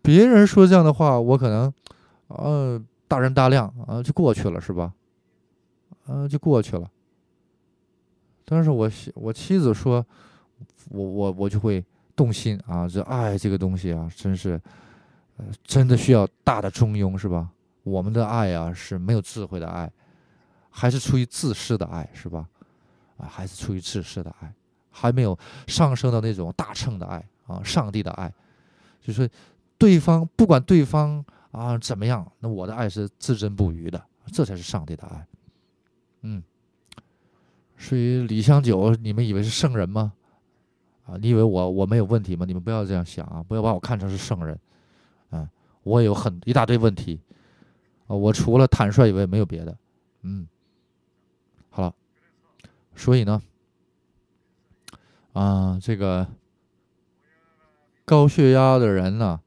别人说这样的话，我可能，呃，大人大量啊，就过去了，是吧？啊，就过去了。但是我我妻子说，我我我就会动心啊！这爱这个东西啊，真是，呃，真的需要大的中庸，是吧？我们的爱啊，是没有智慧的爱，还是出于自私的爱，是吧？啊，还是出于自私的爱。”还没有上升到那种大乘的爱啊，上帝的爱，就是对方不管对方啊怎么样，那我的爱是至真不渝的，这才是上帝的爱。嗯，所以李香久，你们以为是圣人吗？啊，你以为我我没有问题吗？你们不要这样想啊，不要把我看成是圣人。嗯，我有很一大堆问题啊，我除了坦率以外没有别的。嗯，好了，所以呢。啊，这个高血压的人呢，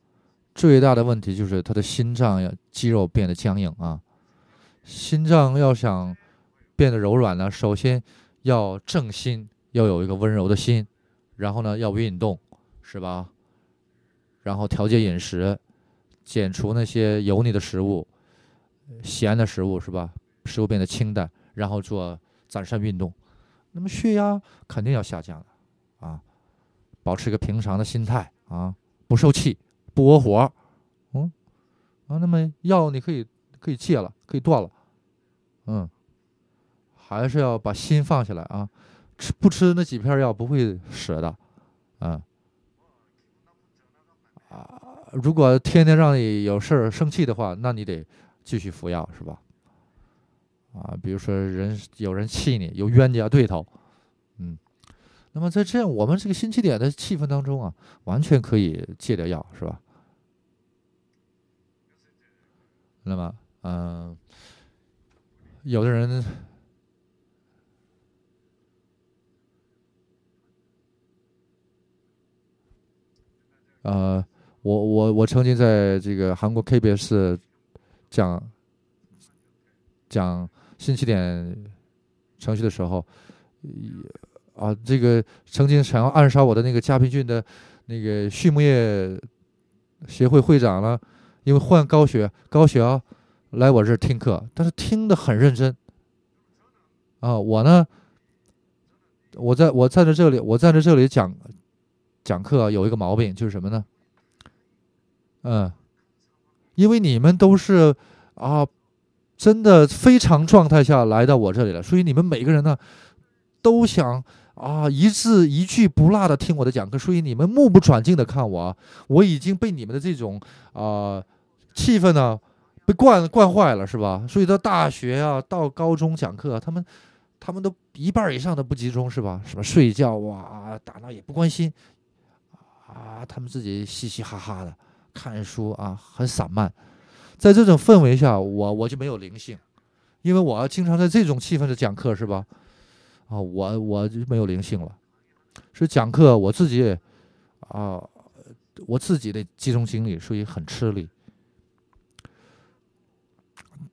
最大的问题就是他的心脏要肌肉变得僵硬啊。心脏要想变得柔软呢，首先要正心，要有一个温柔的心，然后呢要运动，是吧？然后调节饮食，减除那些油腻的食物、咸的食物，是吧？食物变得清淡，然后做暂善运动，那么血压肯定要下降了。啊，保持一个平常的心态啊，不受气，不窝火，嗯，啊，那么药你可以可以戒了，可以断了，嗯，还是要把心放下来啊，吃不吃那几片药不会死的，嗯，啊，如果天天让你有事儿生气的话，那你得继续服药是吧？啊，比如说人有人气你，有冤家对头，嗯。那么在这样我们这个新起点的气氛当中啊，完全可以戒掉药，是吧？那么，嗯，有的人，呃，我我我曾经在这个韩国 KBS 讲讲新起点程序的时候，也。啊，这个曾经想要暗杀我的那个嘉平郡的，那个畜牧业协会会长了，因为患高血高血压，来我这儿听课，但是听得很认真。啊，我呢，我在我站在这里，我站在这里讲讲课，有一个毛病就是什么呢？嗯，因为你们都是啊，真的非常状态下来到我这里了，所以你们每个人呢，都想。啊，一字一句不落的听我的讲课，所以你们目不转睛的看我我已经被你们的这种啊气氛呢，被惯惯坏了，是吧？所以到大学啊，到高中讲课，他们他们都一半以上的不集中，是吧？什么睡觉哇，打闹也不关心，啊，他们自己嘻嘻哈哈的看书啊，很散漫，在这种氛围下，我我就没有灵性，因为我经常在这种气氛的讲课，是吧？啊，我我就没有灵性了，是讲课我自己，啊，我自己的集中精力，所以很吃力。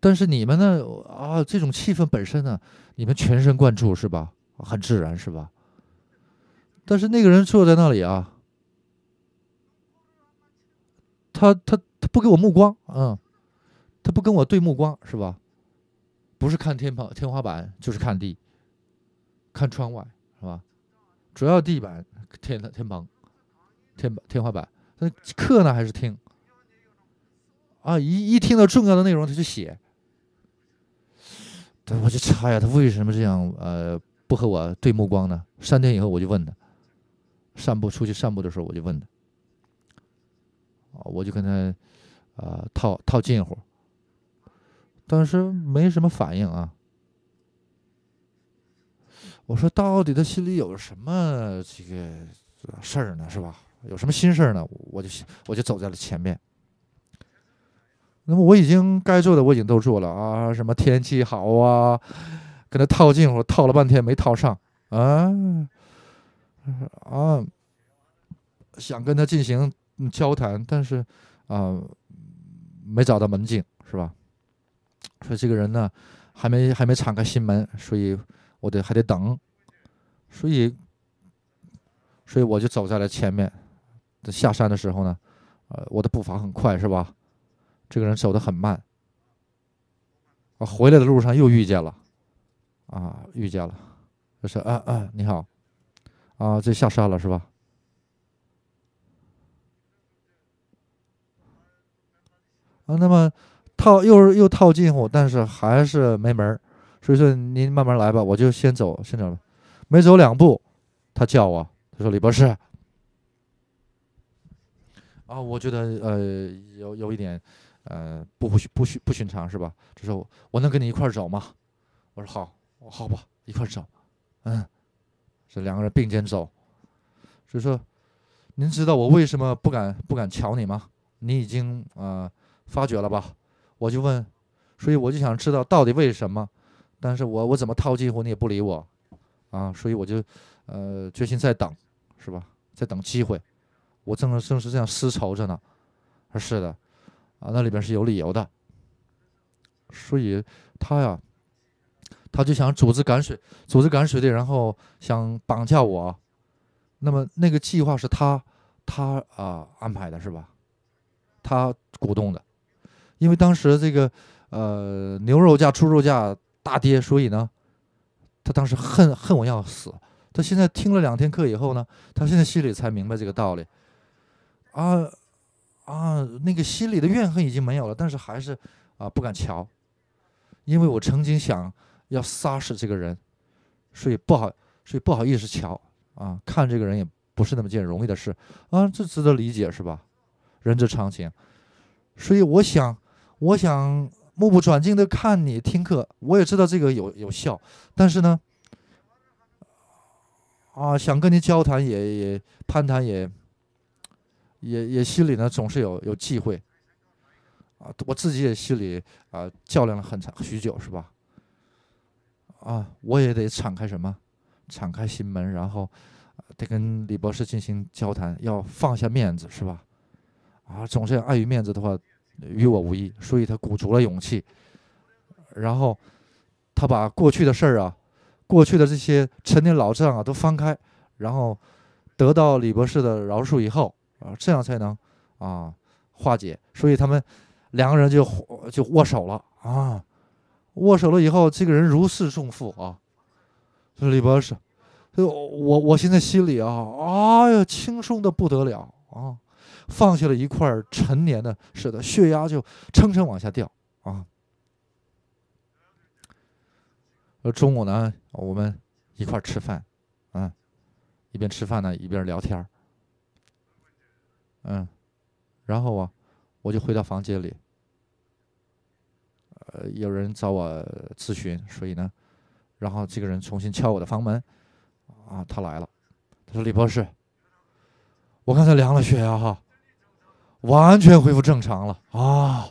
但是你们呢？啊，这种气氛本身呢，你们全神贯注是吧？很自然是吧？但是那个人坐在那里啊，他他他不给我目光，嗯，他不跟我对目光是吧？不是看天棚天花板，就是看地。看窗外是吧？主要地板、天、天棚、天、天花板。那课呢？还是听？啊，一一听到重要的内容，他就写。他，我就猜呀，他为什么这样？呃，不和我对目光呢？三天以后，我就问他，散步出去散步的时候，我就问他，啊，我就跟他，呃，套套近乎，但是没什么反应啊。我说，到底他心里有什么这个事儿呢？是吧？有什么心事儿呢？我就我就走在了前面。那么我已经该做的我已经都做了啊。什么天气好啊？跟他套近乎，套了半天没套上啊啊！想跟他进行交谈，但是啊，没找到门径，是吧？所以这个人呢，还没还没敞开心门，所以。我得还得等，所以，所以我就走在了前面。下山的时候呢，呃，我的步伐很快，是吧？这个人走得很慢。啊，回来的路上又遇见了，啊，遇见了，就是啊啊，你好，啊，这下山了是吧？啊，那么套又又套近乎，但是还是没门儿。所以说您慢慢来吧，我就先走先走了。没走两步，他叫我，他说：“李博士，啊，我觉得呃有有一点呃不不不不寻常是吧？”就说：“我能跟你一块儿走吗？”我说：“好，好吧，一块儿走。”嗯，这两个人并肩走。所以说，您知道我为什么不敢不敢瞧你吗？你已经啊发觉了吧？我就问，所以我就想知道到底为什么。但是我我怎么套近乎你也不理我，啊，所以我就，呃，决心再等，是吧？再等机会，我正正是这样思愁着呢。是的，啊，那里边是有理由的。所以他呀，他就想组织赶水，组织赶水的，然后想绑架我。那么那个计划是他，他啊安排的是吧？他鼓动的，因为当时这个呃牛肉价、猪肉价。大跌，所以呢，他当时恨恨我要死。他现在听了两天课以后呢，他现在心里才明白这个道理。啊啊，那个心里的怨恨已经没有了，但是还是啊不敢瞧，因为我曾经想要杀死这个人，所以不好，所以不好意思瞧啊。看这个人也不是那么件容易的事啊，这值得理解是吧？人之常情。所以我想，我想。目不转睛的看你听课，我也知道这个有有效，但是呢，啊，想跟你交谈也也攀谈也，也也心里呢总是有有忌讳，啊，我自己也心里啊较量了很长许久是吧？啊，我也得敞开什么，敞开心门，然后得跟李博士进行交谈，要放下面子是吧？啊，总是碍于面子的话。与我无异，所以他鼓足了勇气，然后他把过去的事儿啊，过去的这些陈年老账啊都翻开，然后得到李博士的饶恕以后啊，这样才能啊化解。所以他们两个人就就握手了啊，握手了以后，这个人如释重负啊，说李博士，我我我现在心里啊，哎呀，轻松的不得了啊。放下了一块陈年的，是的，血压就蹭蹭往下掉啊。呃，中午呢，我们一块吃饭，嗯，一边吃饭呢，一边聊天儿，嗯，然后啊，我就回到房间里，呃，有人找我咨询，所以呢，然后这个人重新敲我的房门，啊，他来了，他说：“李博士，我刚才量了血压哈。”完全恢复正常了啊！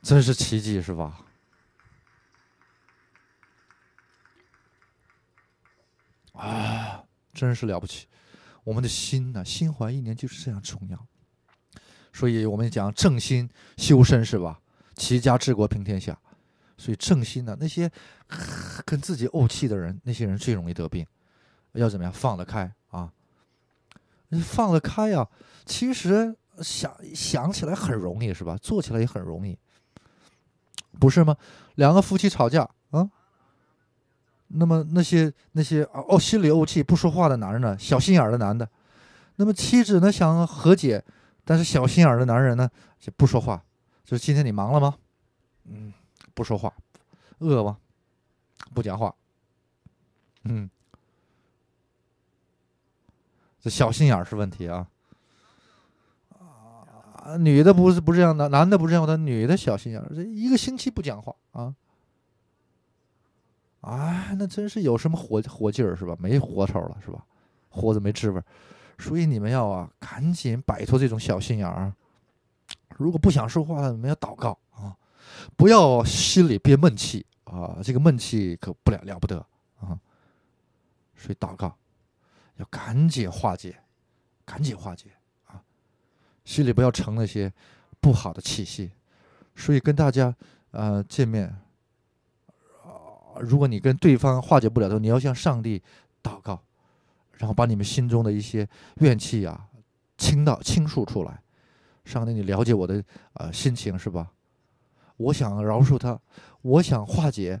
真是奇迹，是吧？啊，真是了不起！我们的心呢？心怀一年就是这样重要。所以，我们讲正心修身，是吧？齐家治国平天下。所以，正心呢，那些跟自己怄气的人，那些人最容易得病。要怎么样？放得开啊！放得开呀！其实。想想起来很容易是吧？做起来也很容易，不是吗？两个夫妻吵架啊，那么那些那些哦，心里怄气不说话的男人呢？小心眼儿的男的，那么妻子呢想和解，但是小心眼儿的男人呢就不说话，就是今天你忙了吗？嗯，不说话，饿吗？不讲话，嗯，这小心眼儿是问题啊。啊，女的不是不是这样的，男的不是这样的，女的小心眼儿，这一个星期不讲话啊，啊，那真是有什么活活劲儿是吧？没活头了是吧？活着没滋味儿，所以你们要啊，赶紧摆脱这种小心眼儿。如果不想说话，你们要祷告啊，不要心里憋闷气啊，这个闷气可不了了不得啊。所以祷告，要赶紧化解，赶紧化解。心里不要盛那些不好的气息，所以跟大家啊见面，啊，如果你跟对方化解不了的你要向上帝祷告，然后把你们心中的一些怨气啊倾到倾诉出来。上帝，你了解我的啊心情是吧？我想饶恕他，我想化解，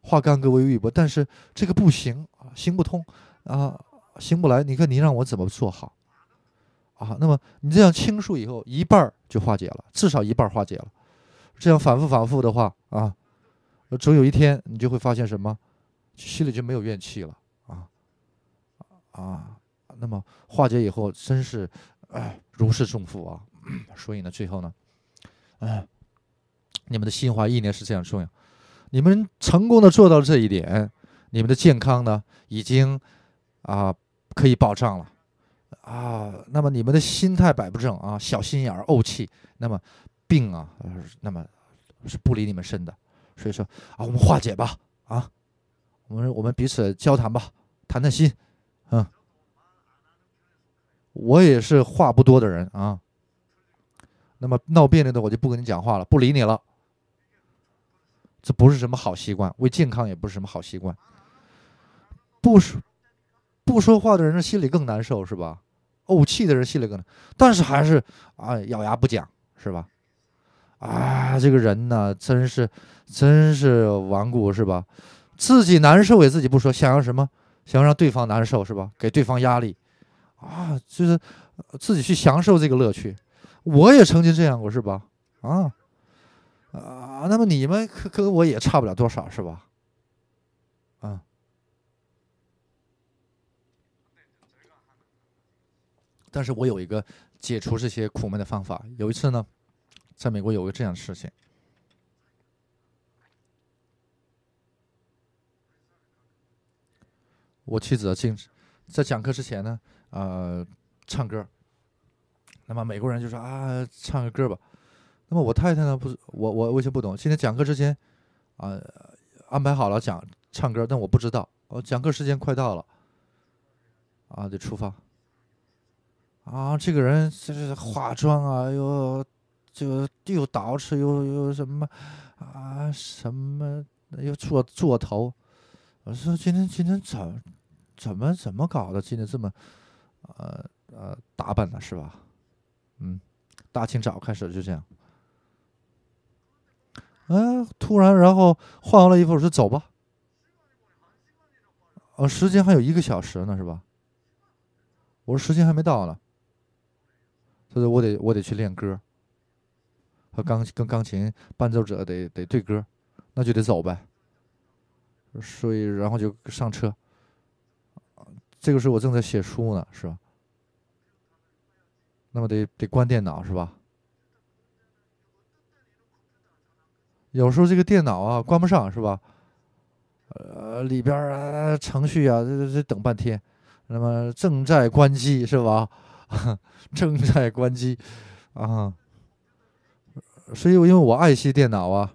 化干戈为玉帛，但是这个不行，行不通啊，行不来。你看，你让我怎么做好？好，那么你这样倾诉以后，一半儿就化解了，至少一半儿化解了。这样反复反复的话啊，总有一天你就会发现什么，心里就没有怨气了啊啊。那么化解以后，真是如释重负啊。所以呢，最后呢，哎，你们的心怀意念是这样重要，你们成功的做到这一点，你们的健康呢，已经啊可以保障了。啊，那么你们的心态摆不正啊，小心眼儿怄气，那么病啊，那么是不理你们身的。所以说啊，我们化解吧啊，我们我们彼此交谈吧，谈谈心。嗯，我也是话不多的人啊。那么闹别扭的我就不跟你讲话了，不理你了。这不是什么好习惯，为健康也不是什么好习惯。不说不说话的人，心里更难受是吧？怄气的人心里可能，但是还是啊咬牙不讲是吧？啊，这个人呢，真是真是顽固是吧？自己难受也自己不说，想要什么？想要让对方难受是吧？给对方压力啊，就是自己去享受这个乐趣。我也曾经这样过是吧？啊啊，那么你们可跟我也差不了多少是吧？啊。但是我有一个解除这些苦闷的方法。有一次呢，在美国有个这样的事情，我妻子今在讲课之前呢，啊，唱歌。那么美国人就说啊，唱个歌吧。那么我太太呢，不是我我有些不懂。今天讲课之前啊，安排好了讲唱歌，但我不知道，我讲课时间快到了，啊，得出发。啊，这个人就是化妆啊，又就又捯饬，又又什么啊？什么又做做头？我说今天今天怎怎么怎么搞的？今天这么呃呃打扮呢？是吧？嗯，大清早开始就这样。嗯，突然然后换完了衣服，我说走吧。哦，时间还有一个小时呢，是吧？我说时间还没到呢。就是我得我得去练歌，和钢跟钢琴伴奏者得得对歌，那就得走呗。所以然后就上车。这个时候我正在写书呢，是吧？那么得得关电脑是吧？有时候这个电脑啊关不上是吧？呃里边儿程序啊这这等半天，那么正在关机是吧？正在关机啊，所以因为我爱惜电脑啊，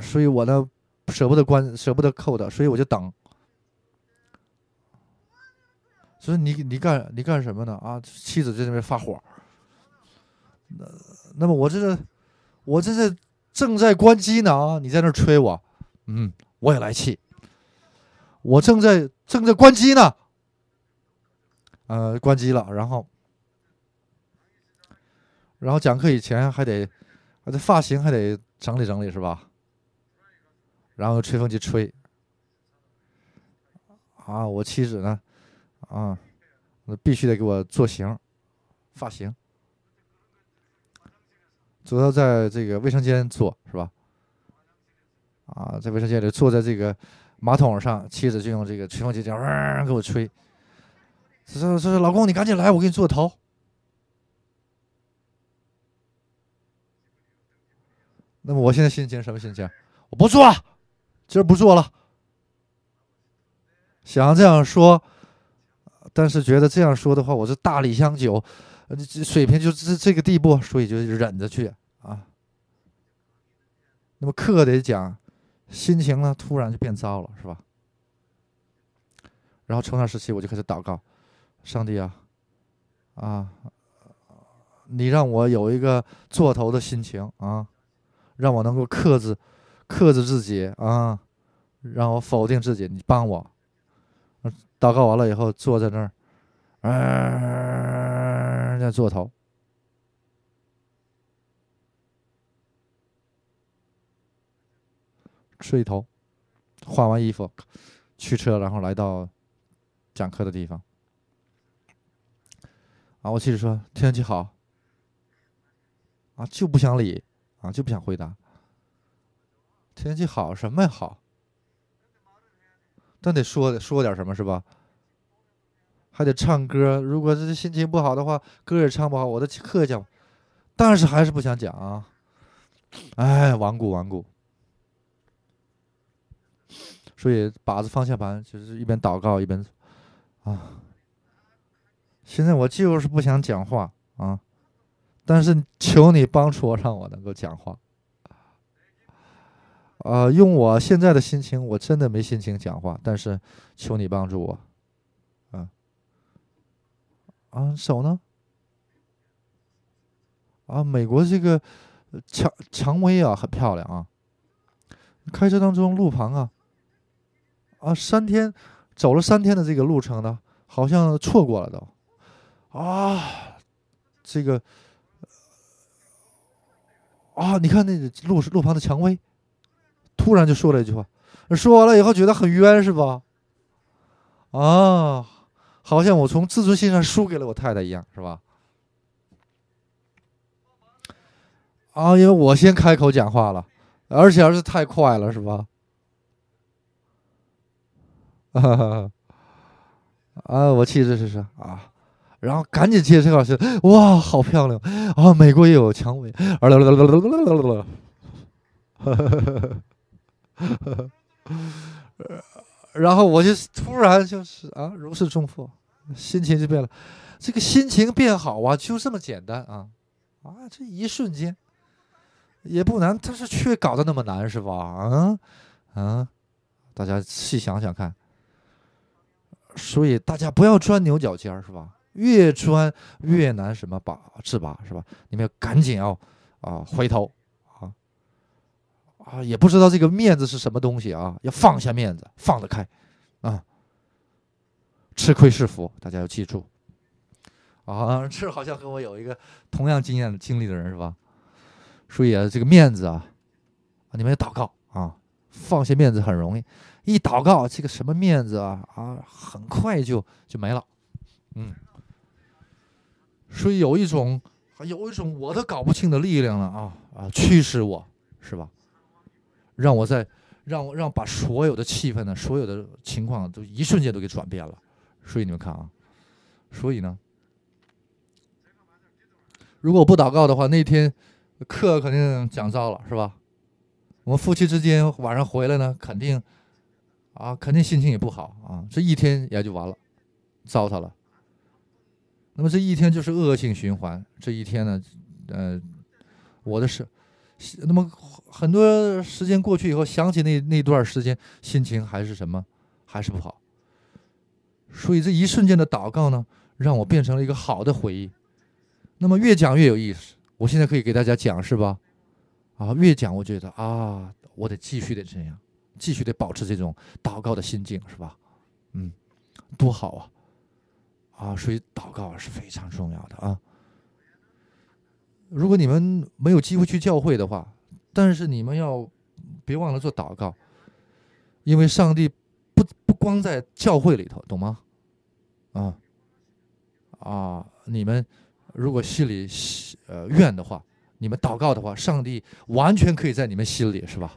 所以我呢舍不得关，舍不得扣的，所以我就等。所以你你干你干什么呢？啊，妻子在那边发火。那那么我这个我这是正在关机呢啊！你在那催我，嗯，我也来气。我正在正在关机呢。呃，关机了，然后，然后讲课以前还得，啊，这发型还得整理整理是吧？然后吹风机吹，啊，我妻子呢，啊，那必须得给我做型，发型，主要在这个卫生间做是吧？啊，在卫生间里坐在这个马桶上，妻子就用这个吹风机就嗡给我吹。说说说，老公，你赶紧来，我给你做头。那么我现在心情什么心情？我不做今儿不做了。想这样说，但是觉得这样说的话，我是大理香久，水平就是这个地步，所以就忍着去啊。那么课得讲，心情呢突然就变糟了，是吧？然后从那时期，我就开始祷告。上帝啊，啊，你让我有一个做头的心情啊，让我能够克制、克制自己啊，让我否定自己。你帮我，祷告完了以后，坐在那儿，啊，在做头，睡头，换完衣服，驱车，然后来到讲课的地方。啊！我妻子说天气好，啊就不想理，啊就不想回答。天气好什么呀好？但得说说点什么是吧？还得唱歌。如果这心情不好的话，歌也唱不好。我的课讲，但是还是不想讲啊！哎，顽固顽固。所以把着方向盘，就是一边祷告一边啊。现在我就是不想讲话啊，但是求你帮助我，让我能够讲话。啊，用我现在的心情，我真的没心情讲话，但是求你帮助我，嗯，啊，手呢？啊，美国这个蔷蔷薇啊，很漂亮啊。开车当中，路旁啊，啊，三天走了三天的这个路程呢，好像错过了都。啊，这个啊，你看那路路旁的蔷薇，突然就说了一句话，说完了以后觉得很冤是吧？啊，好像我从自尊心上输给了我太太一样是吧？啊，因为我先开口讲话了，而且而且太快了是吧？啊，我气质是啥啊。然后赶紧接这老师，哇，好漂亮啊！美国也有蔷薇。然后我就突然就是啊，如释重负，心情就变了。这个心情变好啊，就这么简单啊！啊，这一瞬间也不难，但是却搞得那么难是吧？嗯嗯，大家细想想看。所以大家不要钻牛角尖儿是吧？越穿越难，什么把自拔是吧？你们要赶紧要啊回头啊啊！也不知道这个面子是什么东西啊，要放下面子，放得开啊。吃亏是福，大家要记住啊。这好像跟我有一个同样经验经历的人是吧？所以啊，这个面子啊，你们要祷告啊，放下面子很容易，一祷告这个什么面子啊啊，很快就就没了，嗯。所以有一种，有一种我都搞不清的力量了啊啊！驱使我，是吧？让我在让我让把所有的气氛呢，所有的情况都一瞬间都给转变了。所以你们看啊，所以呢，如果不祷告的话，那天课肯定讲糟了，是吧？我们夫妻之间晚上回来呢，肯定啊，肯定心情也不好啊，这一天也就完了，糟蹋了。那么这一天就是恶性循环。这一天呢，呃，我的是，那么很多时间过去以后，想起那那段时间，心情还是什么，还是不好。所以这一瞬间的祷告呢，让我变成了一个好的回忆。那么越讲越有意思，我现在可以给大家讲是吧？啊，越讲我觉得啊，我得继续得这样，继续得保持这种祷告的心境是吧？嗯，多好啊！啊，所以祷告是非常重要的啊！如果你们没有机会去教会的话，但是你们要别忘了做祷告，因为上帝不不光在教会里头，懂吗？啊啊！你们如果心里呃怨的话，你们祷告的话，上帝完全可以在你们心里，是吧？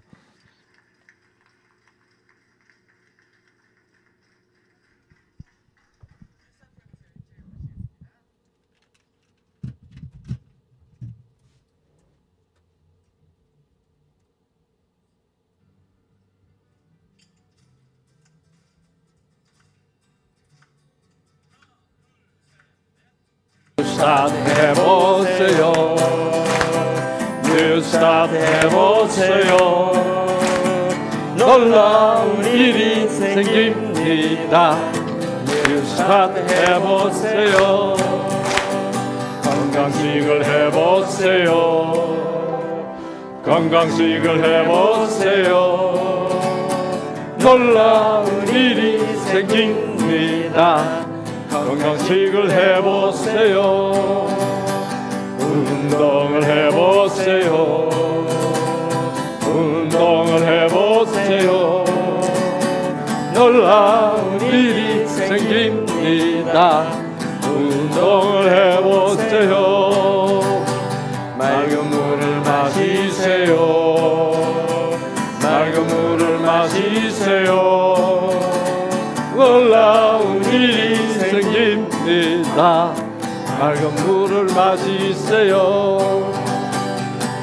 산해보세요 뉴산해보세요 놀라운 일이 생깁니다 뉴산해보세요 건강식을 해보세요 건강식을 해보세요 놀라운 일이 생깁니다 건강식을 해보세요 운동을 경물을 마시세요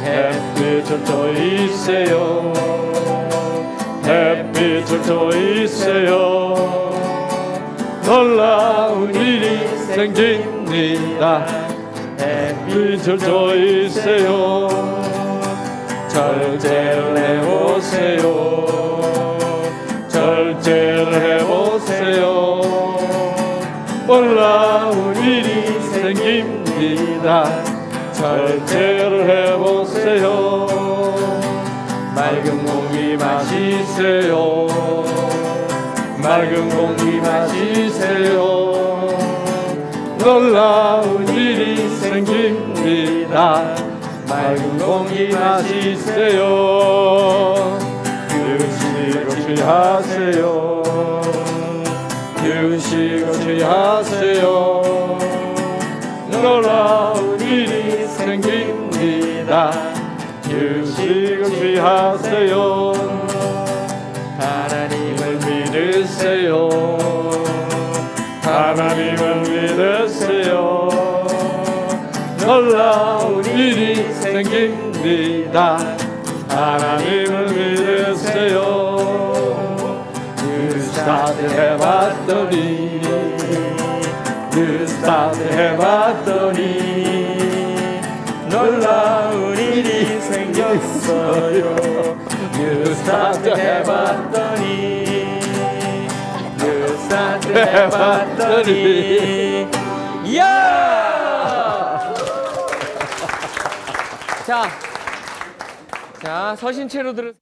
햇빛을 더있어요 햇빛을 더이세요 놀라운 일이 생깁니다 햇빛을 더이세요 절제를 해오세요 절제를 해오세요 놀라운 일이 생깁니다 절제를 해보세요 맑은 공기 마시세요 맑은 공기 마시세요 놀라운 일이 생깁니다 맑은 공기 마시세요 교시교시 하세요 교시교시 하세요 놀라운 일이 생깁니다 휴식을 취하세요 하나님을 믿으세요 하나님을 믿으세요 놀라운 일이 생깁니다 하나님을 믿으세요 유사들 그 해봤더니 해봤더니 놀라운 일이 생겼어요 뉴스타트 해봤더니 뉴스타트 해봤더니 야! 자, 자 서신체로 들으